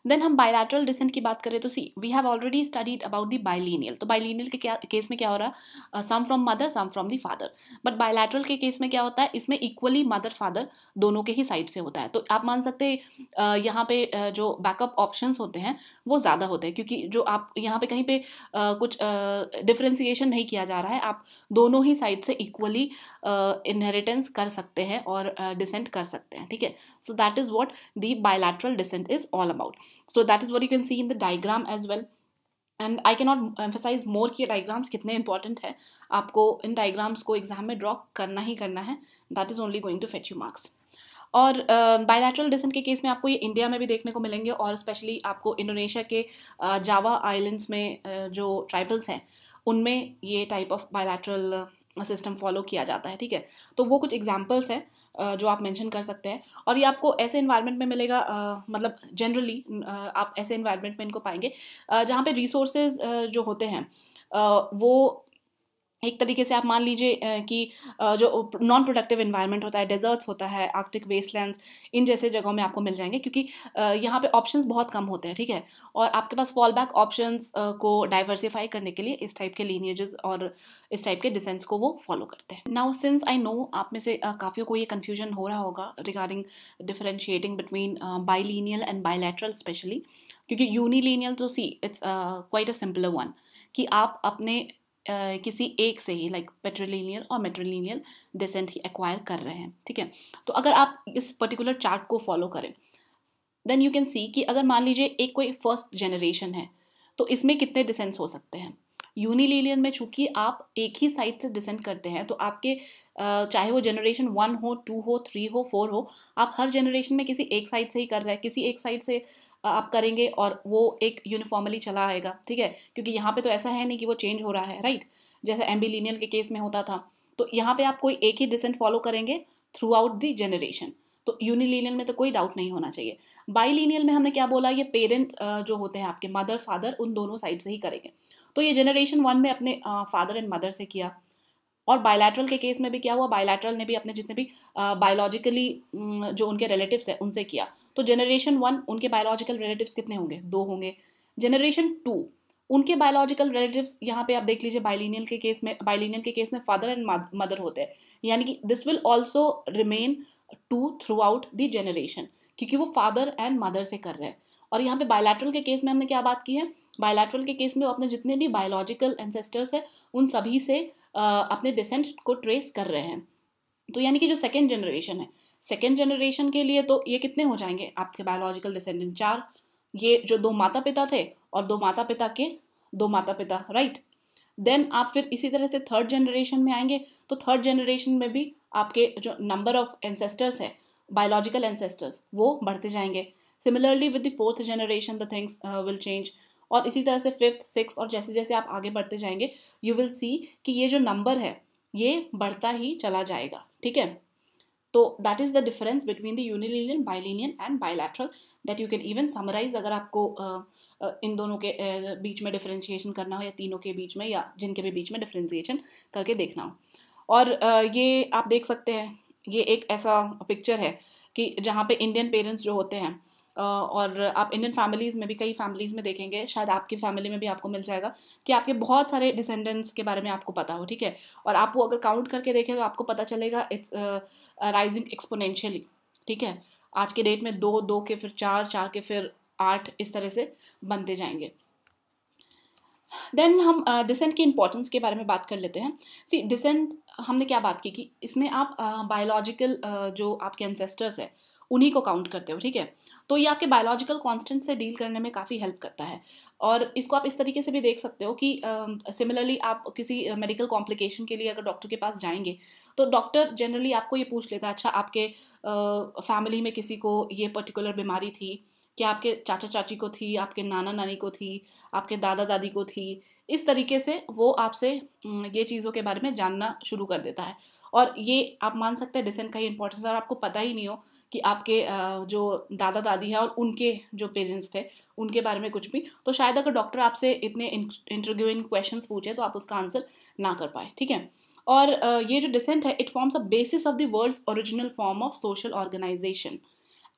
देन हम बायलैटरल डिसेंट की बात करें तो see we have already studied about the bilineal तो बाइलिनियल के क्या केस में क्या हो रहा है some from mother some from the father but bilateral के केस में क्या होता है इसमें इक्वली मदर फादर दोनों के ही साइड से होता है तो आप मान सकते uh, यहाँ पे uh, जो बैकअप ऑप्शन होते हैं वो ज़्यादा होते हैं क्योंकि जो आप यहाँ पे कहीं पे uh, कुछ डिफ्रेंसीशन नहीं किया जा रहा है आप दोनों ही साइड से इक्वली इनहेरिटेंस कर सकते हैं और डिसेंट कर सकते हैं ठीक है so that is what the bilateral descent is all about so that is what you can see in the diagram as well and I cannot not more कि डायग्राम्स कितने इंपॉर्टेंट हैं आपको इन डायग्राम्स को एग्जाम में draw करना ही करना है that is only going to fetch you marks और बायलैटरल uh, डिसन के केस में आपको ये इंडिया में भी देखने को मिलेंगे और स्पेशली आपको इंडोनेशिया के uh, जावा आइलैंड्स में uh, जो ट्राइबल्स हैं उनमें ये type of bilateral system follow किया जाता है ठीक है तो वो कुछ एग्जाम्पल्स हैं जो आप मेंशन कर सकते हैं और ये आपको ऐसे इन्वायरमेंट में मिलेगा मतलब जनरली आप ऐसे इन्वायरमेंट में इनको पाएंगे जहाँ पे रिसोर्सेज जो होते हैं वो एक तरीके से आप मान लीजिए कि जो नॉन प्रोडक्टिव इन्वायरमेंट होता है डेजर्ट्स होता है आर्कटिक वेस्टलैंड्स इन जैसे जगहों में आपको मिल जाएंगे क्योंकि यहाँ पे ऑप्शंस बहुत कम होते हैं ठीक है और आपके पास फॉल बैक ऑप्शंस को डाइवर्सिफाई करने के लिए इस टाइप के लीनियजेस और इस टाइप के डिसेंस को वो फॉलो करते हैं नाउ सिंस आई नो आप में से काफ़ियों को ये कन्फ्यूजन हो रहा होगा regarding differentiating between bilineal and bilateral specially क्योंकि यूनिलिनियल तो see it's quite a simpler one कि आप अपने किसी एक से ही लाइक पेट्रोलिनियल और मेट्रोलिनियल डिसेंट ही एक्वायर कर रहे हैं ठीक है तो अगर आप इस पर्टिकुलर चार्ट को फॉलो करें देन यू कैन सी कि अगर मान लीजिए एक कोई फर्स्ट जनरेशन है तो इसमें कितने डिसेंट्स हो सकते हैं यूनिलीनियल में चूंकि आप एक ही साइड से डिसेंट करते हैं तो आपके चाहे वो जनरेशन वन हो टू हो थ्री हो फोर हो आप हर जनरेशन में किसी एक साइड से ही कर रहे हैं किसी एक साइड से आप करेंगे और वो एक यूनिफॉर्मली चला आएगा ठीक है क्योंकि यहाँ पे तो ऐसा है नहीं कि वो चेंज हो रहा है राइट जैसे एम्बिलीनियल के केस में होता था तो यहाँ पे आप कोई एक ही डिसेंट फॉलो करेंगे थ्रू आउट दी जनरेशन तो यूनिलीनियल में तो कोई डाउट नहीं होना चाहिए बाईलिनियल में हमने क्या बोला ये पेरेंट जो होते हैं आपके मदर फादर उन दोनों साइड से ही करेंगे तो ये जनरेशन वन में अपने फादर एंड मदर से किया और बायोलैटरल के केस में भी क्या हुआ बायलैटरल ने भी अपने जितने भी बायोलॉजिकली जो उनके रिलेटिव्स हैं उनसे किया तो जनरेशन वन उनके बायोलॉजिकल रिलेटिव्स कितने होंगे दो होंगे जनरेशन टू उनके बायोलॉजिकल रिलेटिव्स यहाँ पे आप देख लीजिए बाइलिनियल के केस में बाइलिनियल के केस में फादर एंड मदर होते हैं यानी कि this will also remain two throughout the generation क्योंकि वो फादर एंड मदर से कर रहे हैं और यहाँ पे बायोलैट्रल के केस में हमने क्या बात की है बायोलैट्रल के केस में वो अपने जितने भी बायोलॉजिकल एंसेस्टर्स हैं उन सभी से अपने डिसेंट को ट्रेस कर रहे हैं तो यानी कि जो सेकेंड जनरेशन है सेकेंड जनरेशन के लिए तो ये कितने हो जाएंगे आपके बायोलॉजिकल डिसेंडेंट चार ये जो दो माता पिता थे और दो माता पिता के दो माता पिता राइट देन आप फिर इसी तरह से थर्ड जनरेशन में आएंगे तो थर्ड जनरेशन में भी आपके जो नंबर ऑफ एंसेस्टर्स है बायोलॉजिकल एंसेस्टर्स वो बढ़ते जाएंगे similarly with the fourth generation the things will change और इसी तरह से फिफ्थ सिक्स और जैसे जैसे आप आगे बढ़ते जाएंगे यू विल सी कि ये जो नंबर है ये बढ़ता ही चला जाएगा ठीक है तो that is the difference between the unilineal bilineal and bilateral that you can even summarise अगर आपको इन दोनों के बीच में डिफ्रेंशिएशन करना हो या तीनों के बीच में या जिनके भी बीच में डिफ्रेंशिएशन करके देखना हो और ये आप देख सकते हैं ये एक ऐसा पिक्चर है कि जहाँ पे इंडियन पेरेंट्स जो होते हैं और आप इंडियन फैमिलीज़ में भी कई फैमिलीज़ में देखेंगे शायद आपकी फैमिली में भी आपको मिल जाएगा कि आपके बहुत सारे डिसेंडेंट्स के बारे में आपको पता हो ठीक है और आप वो अगर काउंट करके देखें तो आपको पता चलेगा इट्स राइजिंग uh, एक्सपोनेंशियली ठीक है आज के डेट में दो दो के फिर चार चार के फिर आठ इस तरह से बनते जाएंगे देन हम डिसेंट uh, की इम्पोर्टेंस के बारे में बात कर लेते हैं सी डिसेंट हमने क्या बात की कि इसमें आप बायोलॉजिकल uh, uh, जो आपके एंसेस्टर्स है उन्हीं को काउंट करते हो ठीक है तो ये आपके बायोलॉजिकल कॉन्स्टेंट से डील करने में काफ़ी हेल्प करता है और इसको आप इस तरीके से भी देख सकते हो कि सिमिलरली uh, आप किसी मेडिकल कॉम्प्लिकेशन के लिए अगर डॉक्टर के पास जाएंगे तो डॉक्टर जनरली आपको ये पूछ लेता है अच्छा आपके फैमिली uh, में किसी को ये पर्टिकुलर बीमारी थी क्या आपके चाचा चाची को थी आपके नाना नानी को थी आपके दादा दादी को थी इस तरीके से वो आपसे ये चीज़ों के बारे में जानना शुरू कर देता है और ये आप मान सकते हैं डिसेंट का ही इंपॉर्टेंस और आपको पता ही नहीं हो कि आपके जो दादा दादी हैं और उनके जो पेरेंट्स थे उनके बारे में कुछ भी तो शायद अगर डॉक्टर आपसे इतने इंटरव्यूइंग क्वेश्चन पूछे तो आप उसका आंसर ना कर पाए ठीक है और ये जो डिसेंट है it forms a basis of the world's original form of social organisation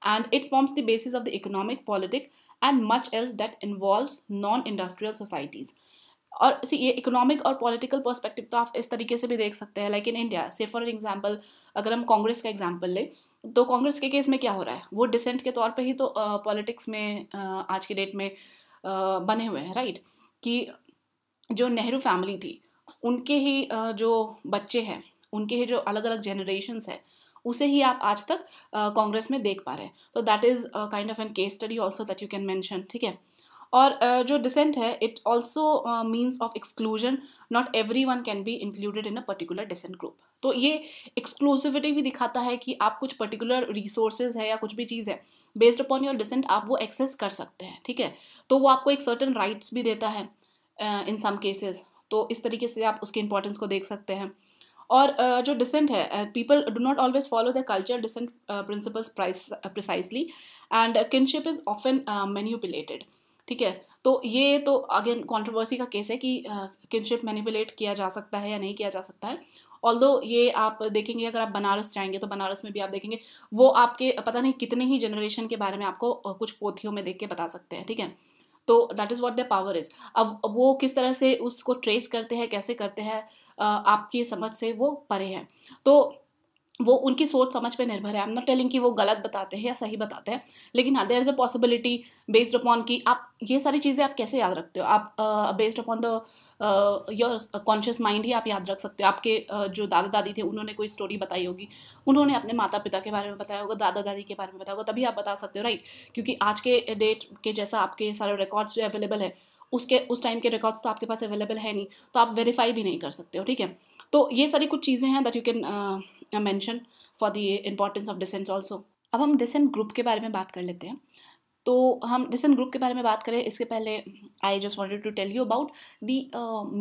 and it forms the basis of the economic politic and much else that involves non industrial societies और सी ये economic और political perspective तो आप इस तरीके से भी देख सकते हैं लाइक इन इंडिया से फॉर एग्जाम्पल अगर हम कांग्रेस का एग्जाम्पल लें तो कांग्रेस के केस में क्या हो रहा है वो डिसेंट के तौर पे ही तो पॉलिटिक्स में uh, आज की डेट में uh, बने हुए हैं राइट कि जो नेहरू फैमिली थी उनके ही uh, जो बच्चे हैं उनके ही जो अलग अलग जनरेशन्स है उसे ही आप आज तक कांग्रेस में देख पा रहे हैं तो that is kind of an case study also that you can mention ठीक है और uh, जो डिसेंट है it also means of exclusion not every one can be included in a particular descent group तो ये एक्सक्लूसिविटी भी दिखाता है कि आप कुछ पर्टिकुलर रिसोर्सेज है या कुछ भी चीज़ है बेस्ड अपॉन योर डिसेंट आप वो एक्सेस कर सकते हैं ठीक है तो वो आपको एक सर्टन राइट्स भी देता है इन सम केसेस तो इस तरीके से आप उसके इंपॉर्टेंस को देख सकते हैं और uh, जो डिसेंट है people do not always follow the culture descent principles precisely and kinship is often manipulated ठीक है तो ये तो अगेन कंट्रोवर्सी का केस है कि किनशिप uh, मैनिपुलेट किया जा सकता है या नहीं किया जा सकता है ऑल दो ये आप देखेंगे अगर आप बनारस जाएंगे तो बनारस में भी आप देखेंगे वो आपके पता नहीं कितने ही जनरेशन के बारे में आपको कुछ पोथियों में देख के बता सकते हैं ठीक है तो that is what the power is अब वो किस तरह से उसको ट्रेस करते हैं कैसे करते हैं आपकी समझ से वो परे है तो वो उनकी सोच समझ पे निर्भर है आई एम नॉट टेलिंग कि वो गलत बताते हैं या सही बताते हैं लेकिन हाँ there is a possibility based upon कि आप ये सारी चीज़ें आप कैसे याद रखते हो आप based upon the your conscious mind ही आप याद रख सकते हो आपके uh, जो दादा दादी थे उन्होंने कोई स्टोरी बताई होगी उन्होंने अपने माता पिता के बारे में बताया होगा दादा दादी के बारे में बताया होगा तभी आप बता सकते हो राइट क्योंकि आज के डेट के जैसा आपके सारे रिकॉर्ड्स जो अवेलेबल है उसके उस टाइम के रिकॉर्ड्स तो आपके पास अवेलेबल है नहीं तो आप वेरीफाई भी नहीं कर सकते हो ठीक है तो ये सारी कुछ चीज़ें हैं that you can mention for the importance of descent also अब हम डिसेंट ग्रुप के बारे में बात कर लेते हैं तो हम डिसेंट ग्रुप के बारे में बात करें इसके पहले I just wanted to tell you about the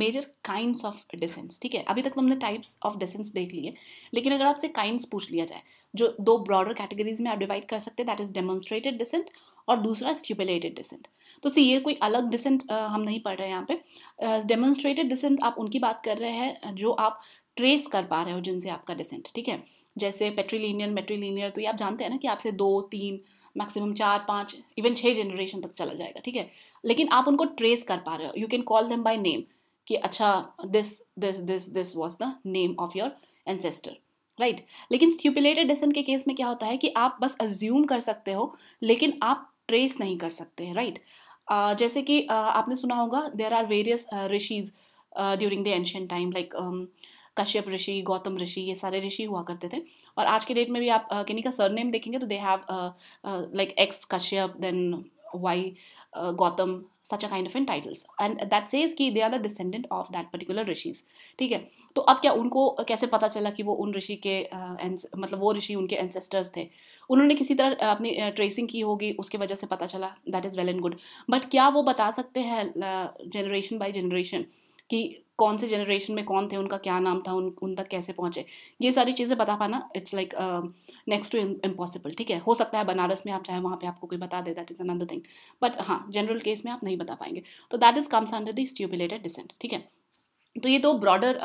major kinds of descents ठीक है अभी तक तो हमने टाइप्स ऑफ डिसेंट्स देख लिए लेकिन अगर आपसे काइंड्स पूछ लिया जाए जो दो ब्रॉडर कैटेगरीज में आप डिवाइड कर सकते हैं दैट इज डेमोन्स्ट्रेटेड डिसेंट और दूसरा स्ट्यूबलेटेड डिसेंट तो सी ये कोई अलग डिसेंट uh, हम नहीं पढ़ रहे हैं यहाँ पे डेमोन्स्ट्रेटेड uh, डिसेंट आप उनकी बात कर रहे हैं जो आप ट्रेस कर पा रहे हो जिनसे आपका डिसेंट ठीक है जैसे पेट्रीलिनियन मेट्रीलिनियर तो ये आप जानते हैं ना कि आपसे दो तीन मैक्सिमम चार पाँच इवन छः जनरेशन तक चला जाएगा ठीक है लेकिन आप उनको ट्रेस कर पा रहे हो you can call them by name कि अच्छा this this this this was the name of your ancestor right लेकिन स्ट्यूपुलेटेड डिसेंट के केस में क्या होता है कि आप बस अज्यूम कर सकते हो लेकिन आप ट्रेस नहीं कर सकते हैं राइट right? uh, जैसे कि uh, आपने सुना होगा there are various rishis during the ancient time like Kashyap rishi Gautam rishi ये सारे ऋषि हुआ करते थे और आज के डेट में भी आप किन्नी का सरनेम देखेंगे तो they have like X Kashyap then Y Gautam such a kind of in titles and that says कि they are the descendant of that particular rishis ठीक है तो अब क्या उनको कैसे पता चला कि वो उन ऋषि के uh, मतलब वो ऋषि उनके एंसेस्टर्स थे उन्होंने किसी तरह अपनी ट्रेसिंग की होगी उसके वजह से पता चला that is well and good but क्या वो बता सकते हैं जनरेशन बाई जनरेशन कि कौन से जनरेशन में कौन थे उनका क्या नाम था उन उन तक कैसे पहुँचे ये सारी चीज़ें बता पाना it's like next to impossible ठीक है हो सकता है बनारस में आप चाहे वहाँ पे आपको कोई बता दे that is another thing but हाँ जनरल केस में आप नहीं बता पाएंगे तो that is comes under the stipulated descent ठीक है तो ये दो ब्रॉडर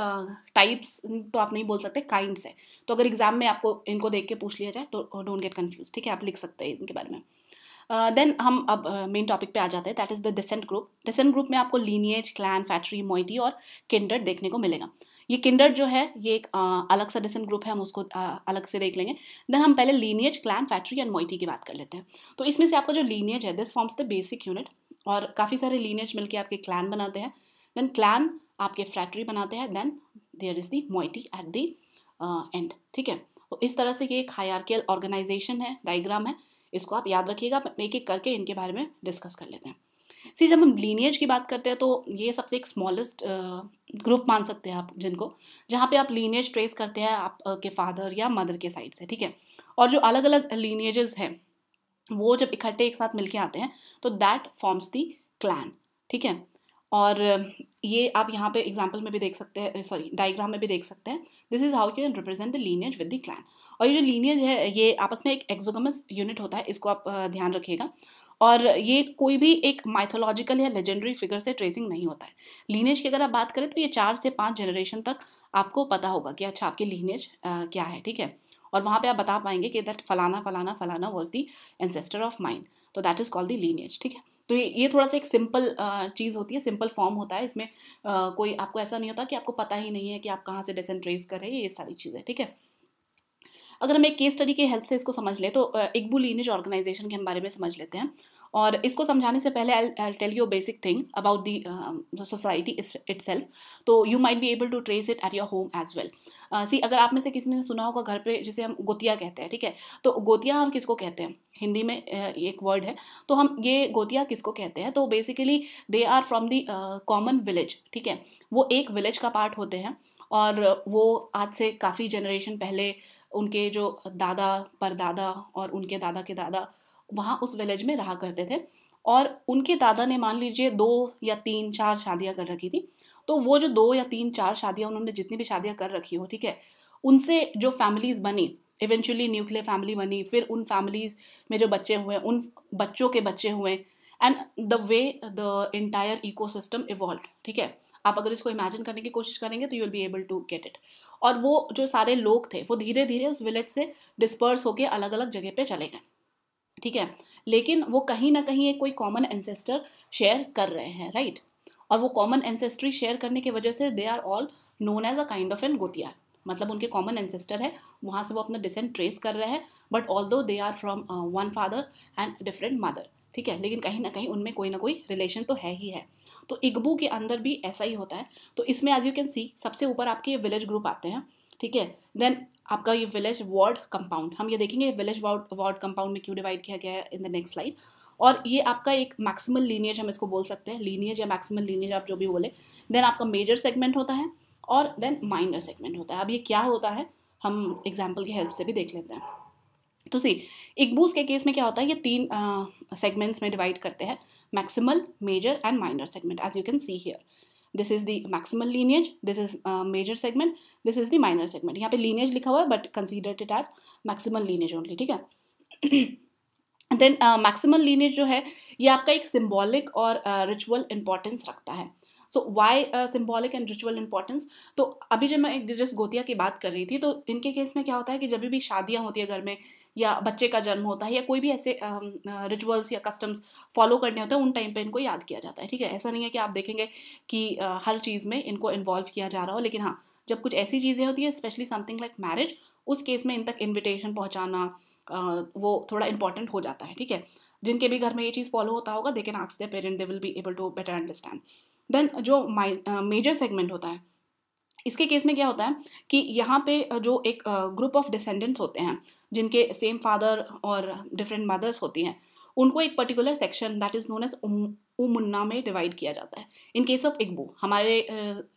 टाइप्स uh, तो आप नहीं बोल सकते काइंड्स है तो अगर एग्जाम में आपको इनको देख के पूछ लिया जाए तो डोंट गेट कन्फ्यूज ठीक है आप लिख सकते हैं इनके बारे में देन uh, हम अब मेन uh, टॉपिक पे आ जाते हैं that is the descent group descent group में आपको लीनियज क्लैन फैक्ट्री मोइटी और किंडर देखने को मिलेगा ये किंडर जो है ये एक uh, अलग सा डिसेंट ग्रुप है हम उसको uh, अलग से देख लेंगे देन हम पहले lineage clan phratry and moiety की बात कर लेते हैं तो इसमें से आपका जो लीनियज है this forms the basic unit और काफ़ी सारे लीनियज मिलकर आपके क्लैन बनाते हैं देन क्लैन आपके फैक्ट्री बनाते हैं then there is the moiety at the end ठीक है तो इस तरह से ये एक हायरकियल ऑर्गेनाइजेशन है डाइग्राम है इसको आप याद रखिएगा एक एक करके इनके बारे में डिस्कस कर लेते हैं सी जब हम लीनियज की बात करते हैं तो ये सबसे एक स्मॉलेस्ट ग्रुप मान सकते हैं आप जिनको जहाँ पे आप लीनियज ट्रेस करते हैं आप के फादर या मदर के साइड से ठीक है और जो अलग अलग लीनियजेस हैं वो जब इकट्ठे एक साथ मिलके आते हैं तो दैट फॉर्म्स दी क्लैन ठीक है और ये आप यहाँ पे एग्जाम्पल में भी देख सकते हैं सॉरी डायग्राम में भी देख सकते हैं this is how you can represent the lineage with the clan और ये जो लीनियज है ये आपस में एक एक्जोगमस यूनिट होता है इसको आप ध्यान रखिएगा और ये कोई भी एक माइथोलॉजिकल या लेजेंडरी फिगर से ट्रेसिंग नहीं होता है लीनेज की अगर आप बात करें तो ये चार से पाँच जनरेशन तक आपको पता होगा कि अच्छा आपकी लीनेज क्या है ठीक है और वहाँ पे आप बता पाएंगे कि दैट फलाना फलाना फलाना was the ancestor of mind तो that is called the lineage ठीक है तो ये थोड़ा सा एक सिंपल चीज़ होती है सिंपल फॉर्म होता है इसमें कोई आपको ऐसा नहीं होता कि आपको पता ही नहीं है कि आप कहाँ से डेसेंट ट्रेस कर रहे हैं ये सारी चीज़ें ठीक है अगर हम एक केस स्टडी के हेल्प से इसको समझ लें तो इकबुल लीनेज ऑर्गेनाइजेशन के हम बारे में समझ लेते हैं और इसको समझाने से पहले I tell you basic thing about the society itself तो you might be able to trace it at your home as well see अगर आप में से किसी ने सुना होगा घर पे जिसे हम गोतिया कहते हैं ठीक है तो गोतिया हम किसको कहते हैं हिंदी में uh, एक वर्ड है तो हम ये गोतिया किसको कहते हैं तो basically they are from the common village ठीक है वो एक विलेज का पार्ट होते हैं और वो आज से काफ़ी जनरेशन पहले उनके जो दादा परदादा और उनके दादा के दादा वहाँ उस विलेज में रहा करते थे और उनके दादा ने मान लीजिए दो या तीन चार शादियाँ कर रखी थी तो वो जो दो या तीन चार शादियाँ उन्होंने जितनी भी शादियाँ कर रखी हो ठीक है उनसे जो फैमिलीज बनी इवेंचुअली न्यूक्लियर फैमिली बनी फिर उन फैमिलीज में जो बच्चे हुए उन बच्चों के बच्चे हुए and the way the entire ecosystem evolve ठीक है आप अगर इसको इमेजिन करने की कोशिश करेंगे तो you will be able to get it और वो जो सारे लोग थे वो धीरे धीरे उस विलेज से डिस्पर्स होकर अलग अलग जगह पे चले गए ठीक है लेकिन वो कहीं ना कहीं एक कोई कॉमन एंसेस्टर शेयर कर रहे हैं राइट और वो कॉमन एंसेस्ट्री शेयर करने की वजह से they are all known as a kind of an gotiyar मतलब उनके कॉमन एंसेस्टर है वहाँ से वो अपना डिसेंट ट्रेस कर रहे हैं but all though they are from one father and different mother ठीक है लेकिन कहीं ना कहीं उनमें कोई ना कोई रिलेशन तो है ही है तो इग्बू के अंदर भी ऐसा ही होता है तो इसमें एज यू कैन सी सबसे ऊपर आपके विलेज ग्रुप आते हैं ठीक है देन आपका ये विलेज वार्ड कंपाउंड हम ये देखेंगे विलेज वार्ड वार्ड कंपाउंड में क्यों डिवाइड किया गया है इन द नेक्स्ट स्लाइड और ये आपका एक मैक्सिमल लीनियज हम इसको बोल सकते हैं लीनियज या मैक्सिमल लीनियज आप जो भी बोले देन आपका मेजर सेगमेंट होता है और देन माइनर सेगमेंट होता है अब ये क्या होता है हम एग्जाम्पल की हेल्प से भी देख लेते हैं तो सी इकबूस के केस में क्या होता है ये तीन सेगमेंट्स uh, में डिवाइड करते हैं maximal major and minor segment as you can see here this is the maximum lineage this is major segment this is the minor segment यहाँ पे लीनियज लिखा हुआ है but consider it as maximum lineage only ठीक है then maximum lineage जो है ये आपका एक सिम्बॉलिक और रिचुअल uh, इंपॉर्टेंस रखता है so why symbolic and ritual importance तो अभी जब मैं जिस गोतिया की बात कर रही थी तो इनके केस में क्या होता है कि जब भी शादियाँ होती है घर में या बच्चे का जन्म होता है या कोई भी ऐसे रिचुअल्स या कस्टम्स फॉलो करने होते हैं उन टाइम पे इनको याद किया जाता है ठीक है ऐसा नहीं है कि आप देखेंगे कि हर चीज़ में इनको इन्वॉल्व किया जा रहा हो लेकिन हाँ जब कुछ ऐसी चीज़ें होती हैं स्पेशली समथिंग लाइक मैरिज उस केस में इन तक इन्विटेशन पहुँचाना वो थोड़ा इंपॉर्टेंट हो जाता है ठीक है जिनके भी घर में ये चीज़ फॉलो होता होगा they can they the parent they will be able to better understand then जो मेजर सेगमेंट होता है इसके केस में क्या होता है कि यहाँ पे जो एक ग्रुप ऑफ डिसेंडेंट्स होते हैं जिनके सेम फादर और डिफरेंट मदर्स होती हैं उनको एक particular section that is known as umunna में डिवाइड किया जाता है इन केस ऑफ इकबू हमारे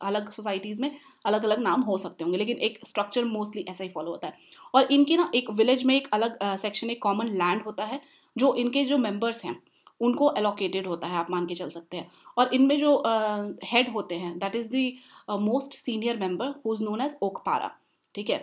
अलग सोसाइटीज़ में अलग अलग नाम हो सकते होंगे लेकिन एक स्ट्रक्चर मोस्टली ऐसा ही फॉलो होता है और इनकी ना एक विलेज में एक अलग सेक्शन एक कॉमन लैंड होता है जो इनके जो मेम्बर्स हैं उनको एलोकेटेड होता है आप मान के चल सकते हैं और इनमें जो हेड uh, होते हैं that is the most senior member who is known as okpara ठीक है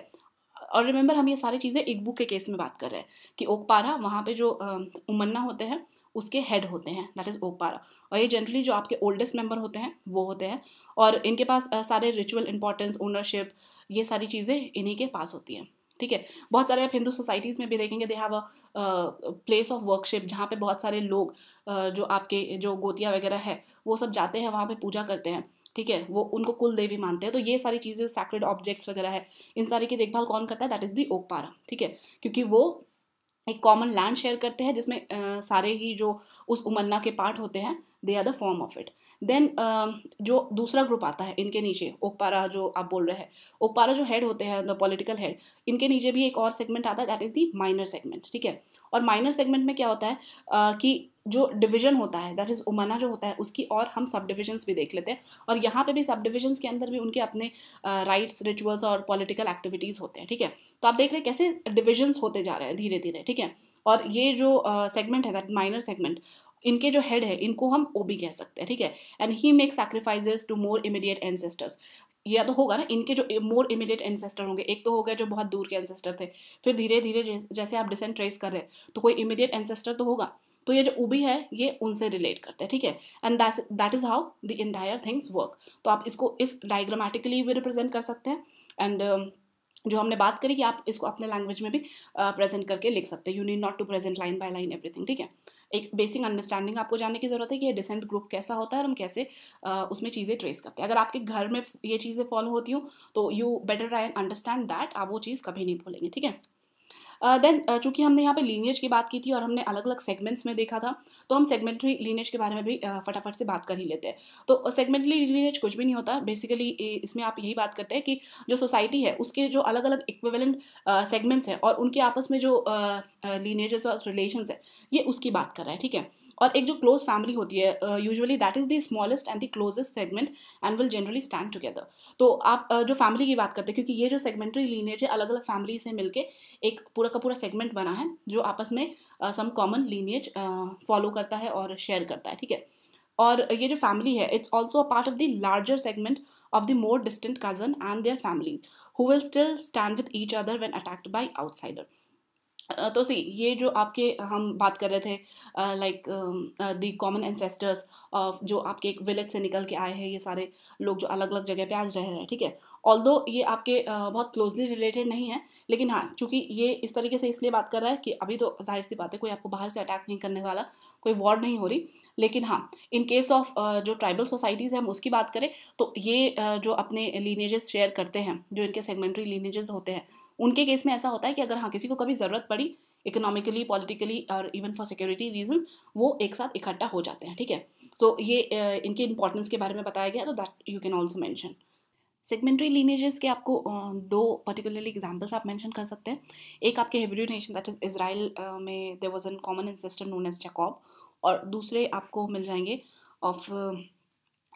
और रिमेंबर हम ये सारी चीज़ें इकबू के केस में बात कर रहे हैं कि ओकपारा वहाँ पे जो uh, उमन्ना होते हैं उसके हेड होते हैं दैट इज़ ओकपारा और ये जनरली जो आपके ओल्डेस्ट मेंबर होते हैं वो होते हैं और इनके पास uh, सारे रिचुअल इंपॉर्टेंस ओनरशिप ये सारी चीज़ें इन्हीं के पास होती हैं ठीक है बहुत सारे आप हिंदू सोसाइटीज़ में भी देखेंगे they have a place of worship जहाँ पे बहुत सारे लोग uh, जो आपके जो गोतिया वगैरह है वो सब जाते हैं वहाँ पे पूजा करते हैं ठीक है वो उनको कुल देवी मानते हैं तो ये सारी चीज़ें सैक्रेड ऑब्जेक्ट्स वगैरह है इन सारी की देखभाल कौन करता है दैट इज़ दी ओकपारा ठीक है क्योंकि वो एक कॉमन लैंड शेयर करते हैं जिसमें uh, सारे ही जो उस उमन्ना के पार्ट होते हैं they are the form of it then जो दूसरा ग्रुप आता है इनके नीचे ओकपारा जो आप बोल रहे हैं ओकपारा जो हेड होते हैं द पॉलिटिकल हेड इनके नीचे भी एक और सेगमेंट आता है that is the minor segment ठीक है और माइनर सेगमेंट में क्या होता है uh, कि जो डिवीजन होता है दैट इज़ उमाना जो होता है उसकी और हम सब डिविजन्स भी देख लेते हैं और यहाँ पे भी सब डिविजन्स के अंदर भी उनके अपने राइट्स uh, रिचुअल्स और पॉलिटिकल एक्टिविटीज़ होते हैं ठीक है तो आप देख रहे हैं कैसे डिविजन्स होते जा रहे हैं धीरे धीरे ठीक है और ये जो सेगमेंट uh, है दैट माइनर सेगमेंट इनके जो हेड है इनको हम ओबी कह सकते हैं ठीक है and he make sacrifice to more immediate ancestors या तो होगा ना इनके जो मोर इमीडिएट एनसेस्टर होंगे एक तो हो गया जो बहुत दूर के एनसेस्टर थे फिर धीरे धीरे जैसे आप डिसेंट ट्रेस कर रहे हैं तो कोई इमीडिएट एनसेस्टर तो होगा तो ये जो ओबी है ये उनसे रिलेट करते हैं ठीक है and that is how the entire things work तो आप इसको इस डायग्रामेटिकली भी रिप्रेजेंट कर सकते हैं एंड जो हमने बात करी कि आप इसको अपने लैंग्वेज में भी प्रेजेंट करके लिख सकते हैं you need not to present line by line everything ठीक है एक बेसिक अंडरस्टैंडिंग आपको जानने की ज़रूरत है कि ये डिसेंट ग्रुप कैसा होता है और हम कैसे उसमें चीज़ें ट्रेस करते हैं अगर आपके घर में ये चीज़ें फॉलो होती हूँ तो you better I and understand that आप वो चीज़ कभी नहीं भूलेंगे ठीक है देन uh, uh चूँकि हमने यहाँ पे लीनियज की बात की थी और हमने अलग अलग सेगमेंट्स में देखा था तो हम सेगमेंट्री लीनियज के बारे में भी uh, फटाफट से बात कर ही लेते हैं तो सेगमेंटली uh, लीनियज कुछ भी नहीं होता बेसिकली इसमें आप यही बात करते हैं कि जो सोसाइटी है उसके जो अलग अलग इक्विवेलेंट सेगमेंट्स हैं और उनके आपस में जो लीनियजेस और रिलेशन है ये उसकी बात कर रहा है ठीक है और एक जो क्लोज फैमिली होती है usually that is the smallest and the closest segment and will generally stand together तो आप uh, जो फैमिली की बात करते हैं क्योंकि ये जो सेगमेंट्री लीनेज है अलग अलग फैमिली से मिलके एक पूरा का पूरा सेगमेंट बना है जो आपस में सम कॉमन लीनेज फॉलो करता है और शेयर करता है ठीक है और ये जो फैमिली है it's also a part of the larger segment of the more distant cousin and their families who will still stand with each other when attacked by outsider तो सी ये जो आपके हम बात कर रहे थे like the common ancestors of जो आपके एक विलेज से निकल के आए हैं ये सारे लोग जो अलग अलग जगह पे आज रह रहे हैं ठीक है ऑल दो ये आपके uh, बहुत क्लोजली रिलेटेड नहीं है लेकिन हाँ चूंकि ये इस तरीके से इसलिए बात कर रहा है कि अभी तो जाहिर सी बात है कोई आपको बाहर से अटैक नहीं करने वाला कोई वॉर नहीं हो रही लेकिन हाँ इन केस ऑफ जो ट्राइबल सोसाइटीज़ हैं हम उसकी बात करें तो ये uh, जो अपने लीनेजेस शेयर करते हैं जो इनके सेगमेंट्री लीनेजेस होते हैं उनके केस में ऐसा होता है कि अगर हाँ किसी को कभी ज़रूरत पड़ी इकोनॉमिकली पॉलिटिकली और इवन फॉर सिक्योरिटी रीजन वो एक साथ इकट्ठा हो जाते हैं ठीक है तो ये इनके इंपॉर्टेंस के बारे में बताया गया तो that you can also mention segmentary lineages के आपको दो पर्टिकुलरली एग्जाम्पल्स आप मैंशन कर सकते हैं एक आपके Hebrew nation that is Israel में there was an common ancestor known as Jacob और दूसरे आपको मिल जाएंगे ऑफ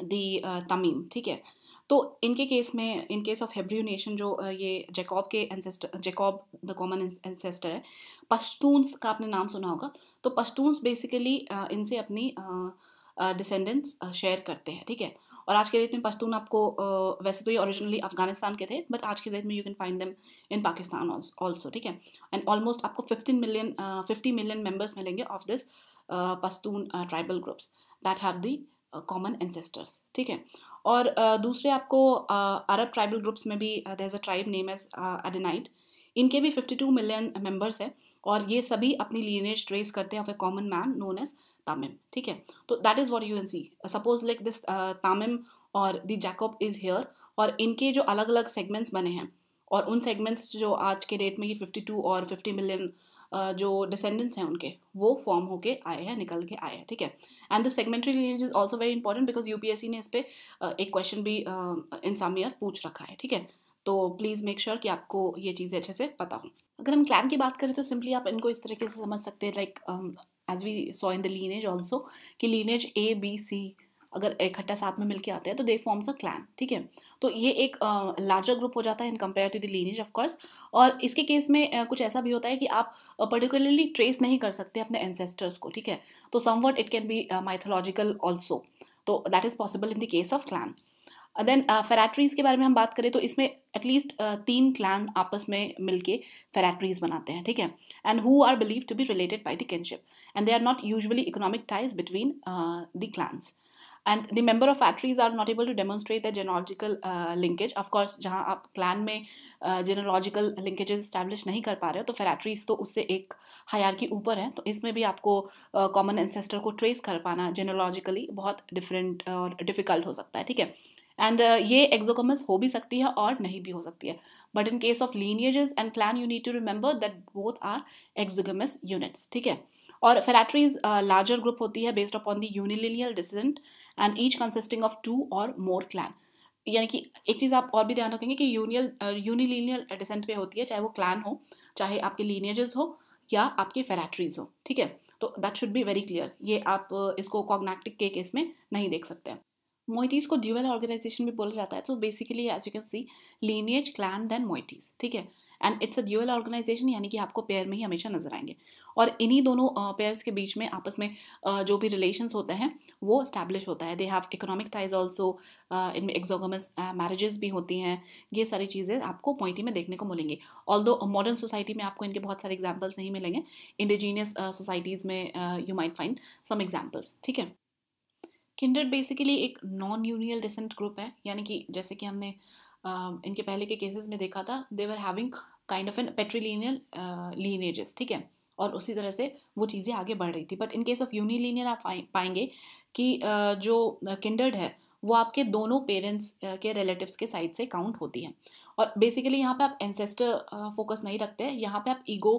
दी तमीम ठीक है तो इनके केस में in case of Hebrew nation जो ये जैकॉब के ancestor Jacob the common ancestor है पश्तूनस का आपने नाम सुना होगा तो पश्तूनस बेसिकली इनसे अपनी डिसेंडेंट्स शेयर करते हैं ठीक है और आज के डेट में पश्तून आपको वैसे तो ये ओरिजिनली अफगानिस्तान के थे बट आज के डेट में you can find them in Pakistan also ठीक है एंड ऑलमोस्ट आपको fifteen million fifty million members मिलेंगे of this Pashtun tribal groups that have the common ancestors ठीक है और दूसरे आपको अरब ट्राइबल ग्रुप्स में भी there a tribe name as एडेनाइट इनके भी 52 मिलियन मेंबर्स हैं और ये सभी अपनी लीनेज ट्रेस करते हैं of a common man known as Tamim ठीक है तो that is what you can see suppose like this Tamim और द जैकब इज़ हेयर और इनके जो अलग अलग सेगमेंट्स बने हैं और उन सेगमेंट्स जो आज के डेट में ये 52 और 50 मिलियन जो डिसेंडेंट्स हैं उनके वो फॉर्म होके आए हैं निकल के आए हैं ठीक है and the segmentary lineage is also very important because you ने इस पर एक क्वेश्चन भी इन सम ईयर पूछ रखा है ठीक है तो प्लीज़ मेक श्योर कि आपको ये चीज़ें अच्छे से पता हो अगर हम क्लैन की बात करें तो सिंपली आप इनको इस तरीके से समझ सकते हैं like as we saw in the lineage also कि लीनेज ए बी सी अगर इकट्ठा साथ में मिलकर आते हैं तो दे फॉर्म्स अ क्लैन ठीक है तो ये एक लार्जर ग्रुप हो जाता है in compare to the lineage of course और इसके केस में कुछ ऐसा भी होता है कि आप पर्टिकुलरली ट्रेस नहीं कर सकते अपने एनसेस्टर्स को ठीक है तो somewhat it can be mythological also तो that is possible in the case of clan then phratries के बारे में हम बात करें तो इसमें एटलीस्ट uh, तीन क्लैन आपस में मिलके फेराट्रीज बनाते हैं ठीक है and who are believe to be related by the kinship and they are not usually economic ties between the clans and the member of factories are not able to demonstrate the genealogical linkage of course जहाँ आप clan में जेनोलॉजिकल linkages establish नहीं कर पा रहे हो तो factories तो उससे एक हयार की ऊपर है तो इसमें भी आपको कॉमन uh, एंसेस्टर को ट्रेस कर पाना जेनोलॉजिकली बहुत डिफरेंट uh, और डिफ़िकल्ट हो सकता है ठीक है एंड uh, ये एक्जोकमस हो भी सकती है और नहीं भी हो सकती है but in case of lineages and clan you need to remember that both are exogamous units ठीक है और फेराट्रीज लार्जर ग्रुप होती है based upon the unilineal descent and each consisting of two or more clan यानी कि एक चीज़ आप और भी ध्यान रखेंगे कि यूनियल यूनिलीनियल डिसेंट पे होती है चाहे वो क्लैन हो चाहे आपके लीनियजेस हो या आपके फेराट्रीज हो ठीक है तो that should be very clear ये आप uh, इसको कॉग्नेटिक के केस में नहीं देख सकते हैं मोइटीज़ को ड्यूअल ऑर्गेनाइजेशन भी बोला जाता है तो basically as you can see lineage clan then moieties ठीक है and it's a dual organization यानी कि आपको पेयर में ही हमेशा नजर आएंगे और इन्हीं दोनों पेयर्स के बीच में आपस में जो भी रिलेशन होते हैं वो स्टैब्लिश होता है they have economic ties also इनमें एग्जोगमस मैरिजेस भी होती हैं ये सारी चीज़ें आपको पॉइंटी में देखने को मिलेंगी ऑल दो मॉडर्न सोसाइटी में आपको इनके बहुत सारे एग्जाम्पल्स नहीं मिलेंगे इंडिजीनियस सोसाइटीज़ में you might find some examples ठीक है किंडर्ड बेसिकली एक नॉन यूनियल डिसेंट ग्रुप है यानी कि जैसे कि हमने इनके पहले के केसेस में देखा था they were having kind of an patrilineal lineages ठीक है और उसी तरह से वो चीज़ें आगे बढ़ रही थी but in case of unilinear आप पाएंगे कि uh, जो किंडर्ड uh, है वो आपके दोनों पेरेंट्स uh, के रिलेटिव्स के साइड से काउंट होती है और बेसिकली यहाँ पे आप एंसेस्टर फोकस uh, नहीं रखते हैं यहाँ पे आप ईगो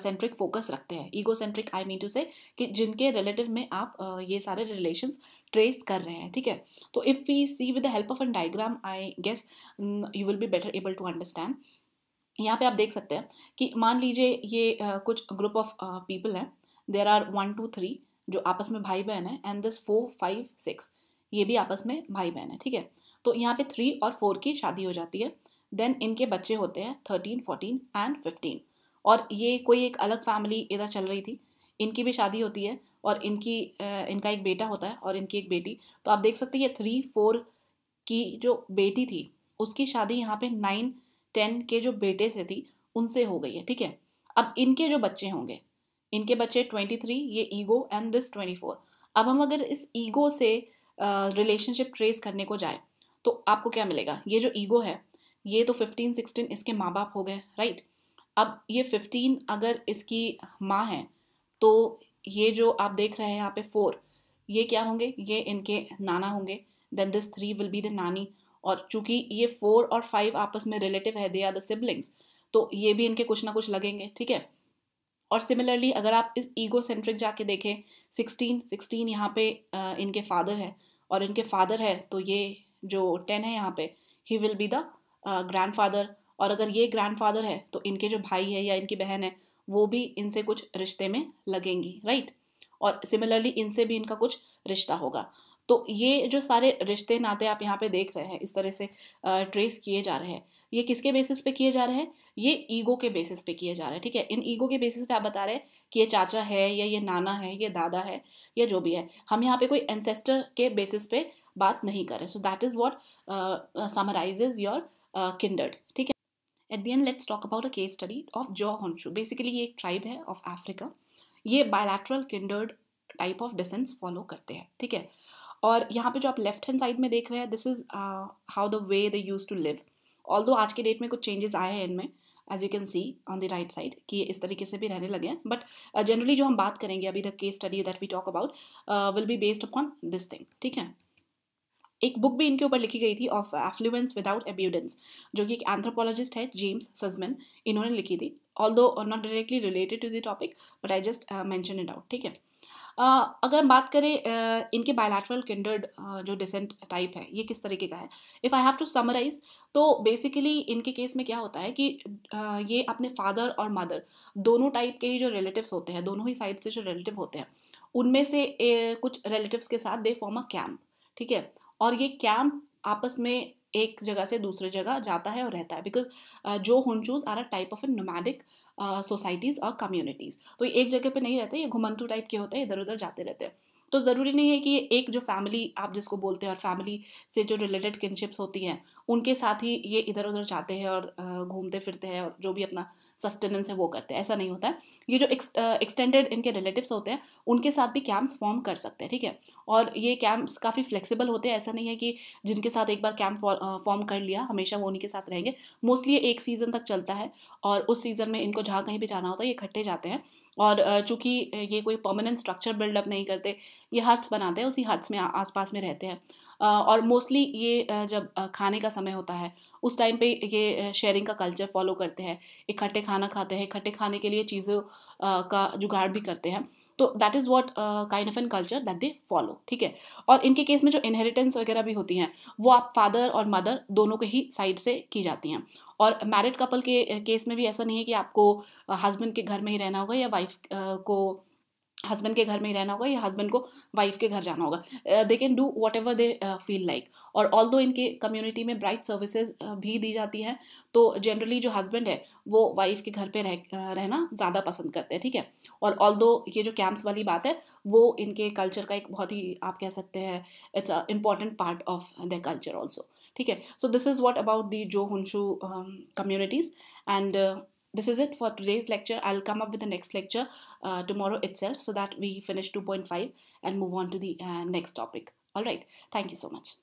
सेंट्रिक फोकस रखते हैं ego centric I mean to say कि जिनके रिलेटिव में आप uh, ये सारे रिलेशन ट्रेस कर रहे हैं ठीक है तो if we see with the help of an diagram I guess you will be better able to understand यहाँ पे आप देख सकते हैं कि मान लीजिए ये कुछ ग्रुप ऑफ पीपल हैं there are one two three जो आपस में भाई बहन है and this four five six ये भी आपस में भाई बहन है ठीक है तो यहाँ पे थ्री और फोर की शादी हो जाती है देन इनके बच्चे होते हैं थर्टीन फोर्टीन एंड फिफ्टीन और ये कोई एक अलग फैमिली इधर चल रही थी इनकी भी शादी होती है और इनकी इनका एक बेटा होता है और इनकी एक बेटी तो आप देख सकते हैं ये थ्री फोर की जो बेटी थी उसकी शादी यहाँ पे नाइन टेन के जो बेटे से थी उनसे हो गई है ठीक है अब इनके जो बच्चे होंगे इनके बच्चे ट्वेंटी थ्री ये ego and this twenty four अब हम अगर इस ईगो से रिलेशनशिप uh, ट्रेस करने को जाए तो आपको क्या मिलेगा ये जो ईगो है ये तो फिफ्टीन सिक्सटीन इसके माँ बाप हो गए राइट अब ये फिफ्टीन अगर इसकी माँ है तो ये जो आप देख रहे हैं यहाँ पे फोर ये क्या होंगे ये इनके नाना होंगे then this three will be the नानी और चूंकि ये फोर और फाइव आपस में रिलेटिव है दे आर द सिबलिंग्स तो ये भी इनके कुछ ना कुछ लगेंगे ठीक है और सिमिलरली अगर आप इस ईगो सेंट्रिक जाके देखें सिक्सटीन सिक्सटीन यहाँ पे इनके फादर है और इनके फादर है तो ये जो टेन है यहाँ पे he will be the grand father और अगर ये ग्रैंड फादर है तो इनके जो भाई है या इनकी बहन है वो भी इनसे कुछ रिश्ते में लगेंगी राइट right? और सिमिलरली इनसे भी इनका कुछ रिश्ता होगा तो ये जो सारे रिश्ते नाते आप यहाँ पे देख रहे हैं इस तरह से ट्रेस किए जा रहे हैं ये किसके बेसिस पे किए जा रहे हैं ये ईगो के बेसिस पे किए जा रहे हैं ठीक है इन ईगो के बेसिस पे आप बता रहे हैं कि ये चाचा है या ये नाना है ये दादा है या जो भी है हम यहाँ पे कोई एनसेस्टर के बेसिस पे बात नहीं कर रहे so that is what summarizes your kindred ठीक है at the end let's talk about a case study of जो हॉन्शू बेसिकली ये एक ट्राइब है ऑफ अफ्रीका ये bilateral kindred type of descent follow करते हैं ठीक है और यहाँ पे जो आप लेफ्ट हैंड साइड में देख रहे हैं this is how the way they use to live although आज के डेट में कुछ चेंजेस आए हैं इनमें as you can see on the right side कि इस तरीके से भी रहने लगे हैं बट जनरली uh, जो हम बात करेंगे अभी the case study that we talk about will be based upon this thing ठीक है एक बुक भी इनके ऊपर लिखी गई थी ऑफ एफ्लुएंस विदाउट एब्यूडेंस जो कि एक एंथ्रोपोलॉजिस्ट है जेम्स सजमन इन्होंने लिखी थी although not directly related to the topic but I just mention it out ठीक है अगर बात करें इनके बायोलैट्रल किंडर्ड जो डिसेंट टाइप है ये किस तरीके का है if I have to summarize तो बेसिकली इनके केस में क्या होता है कि ये अपने फादर और मदर दोनों टाइप के ही जो रिलेटिव्स होते हैं दोनों ही साइड से जो रिलेटिव होते हैं उनमें से कुछ रिलेटिव्स के साथ दे फॉर्म अ कैम्प ठीक है और ये कैम्प आपस में एक जगह से दूसरे जगह जाता है और रहता है बिकॉज uh, जो हुनचूज are a type of a nomadic societies और कम्युनिटीज़ तो ये एक जगह पे नहीं रहते ये घुमंतू टाइप के होते हैं इधर उधर जाते रहते हैं तो ज़रूरी नहीं है कि एक जो फैमिली आप जिसको बोलते हैं और फैमिली से जो रिलेटेड किनशिप्स होती हैं उनके साथ ही ये इधर उधर जाते हैं और घूमते फिरते हैं और जो भी अपना सस्टेनेंस है वो करते हैं ऐसा नहीं होता है ये जो एक्सटेंडेड इनके रिलेटिव्स होते हैं उनके साथ भी कैंप्स फॉर्म कर सकते हैं ठीक है और ये कैंप्स काफ़ी फ्लेक्सिबल होते हैं ऐसा नहीं है कि जिनके साथ एक बार कैंप फॉर्म कर लिया हमेशा वो उन्हीं के साथ रहेंगे मोस्टली एक सीज़न तक चलता है और उस सीज़न में इनको जहाँ कहीं भी जाना होता है ये इकट्ठे जाते हैं और चूंकि ये कोई परमानेंट स्ट्रक्चर बिल्डअप नहीं करते ये हट्स बनाते हैं उसी हट्स में आसपास में रहते हैं और मोस्टली ये जब खाने का समय होता है उस टाइम पे ये शेयरिंग का कल्चर फॉलो करते हैं इकट्ठे खाना खाते हैं इकट्ठे खाने के लिए चीज़ों का जुगाड़ भी करते हैं तो that is what kind of an culture that they follow ठीक है और इनके केस में जो इनहेरिटेंस वगैरह भी होती हैं वो आप फादर और मदर दोनों के ही साइड से की जाती हैं और मैरिड कपल के केस uh, में भी ऐसा नहीं है कि आपको हस्बैंड uh, के घर में ही रहना होगा या वाइफ uh, को हस्बैंड के घर में ही रहना होगा या हस्बैंड को वाइफ के घर जाना होगा they can do whatever they feel like और ऑल दो इनके कम्युनिटी में ब्राइट सर्विसेज भी दी जाती हैं तो जनरली जो हस्बैंड है वो वाइफ के घर पे रह रहना ज़्यादा पसंद करते हैं ठीक है और ऑल दो ये जो कैंप्स वाली बात है वो इनके कल्चर का एक बहुत ही आप कह सकते हैं it's a important part of the culture also ठीक है so this is what about the जो हंशू communities and this is it for today's lecture. I'll come up with the next lecture uh, tomorrow itself so that we finish 2.5 and move on to the uh, next topic. All right. Thank you so much.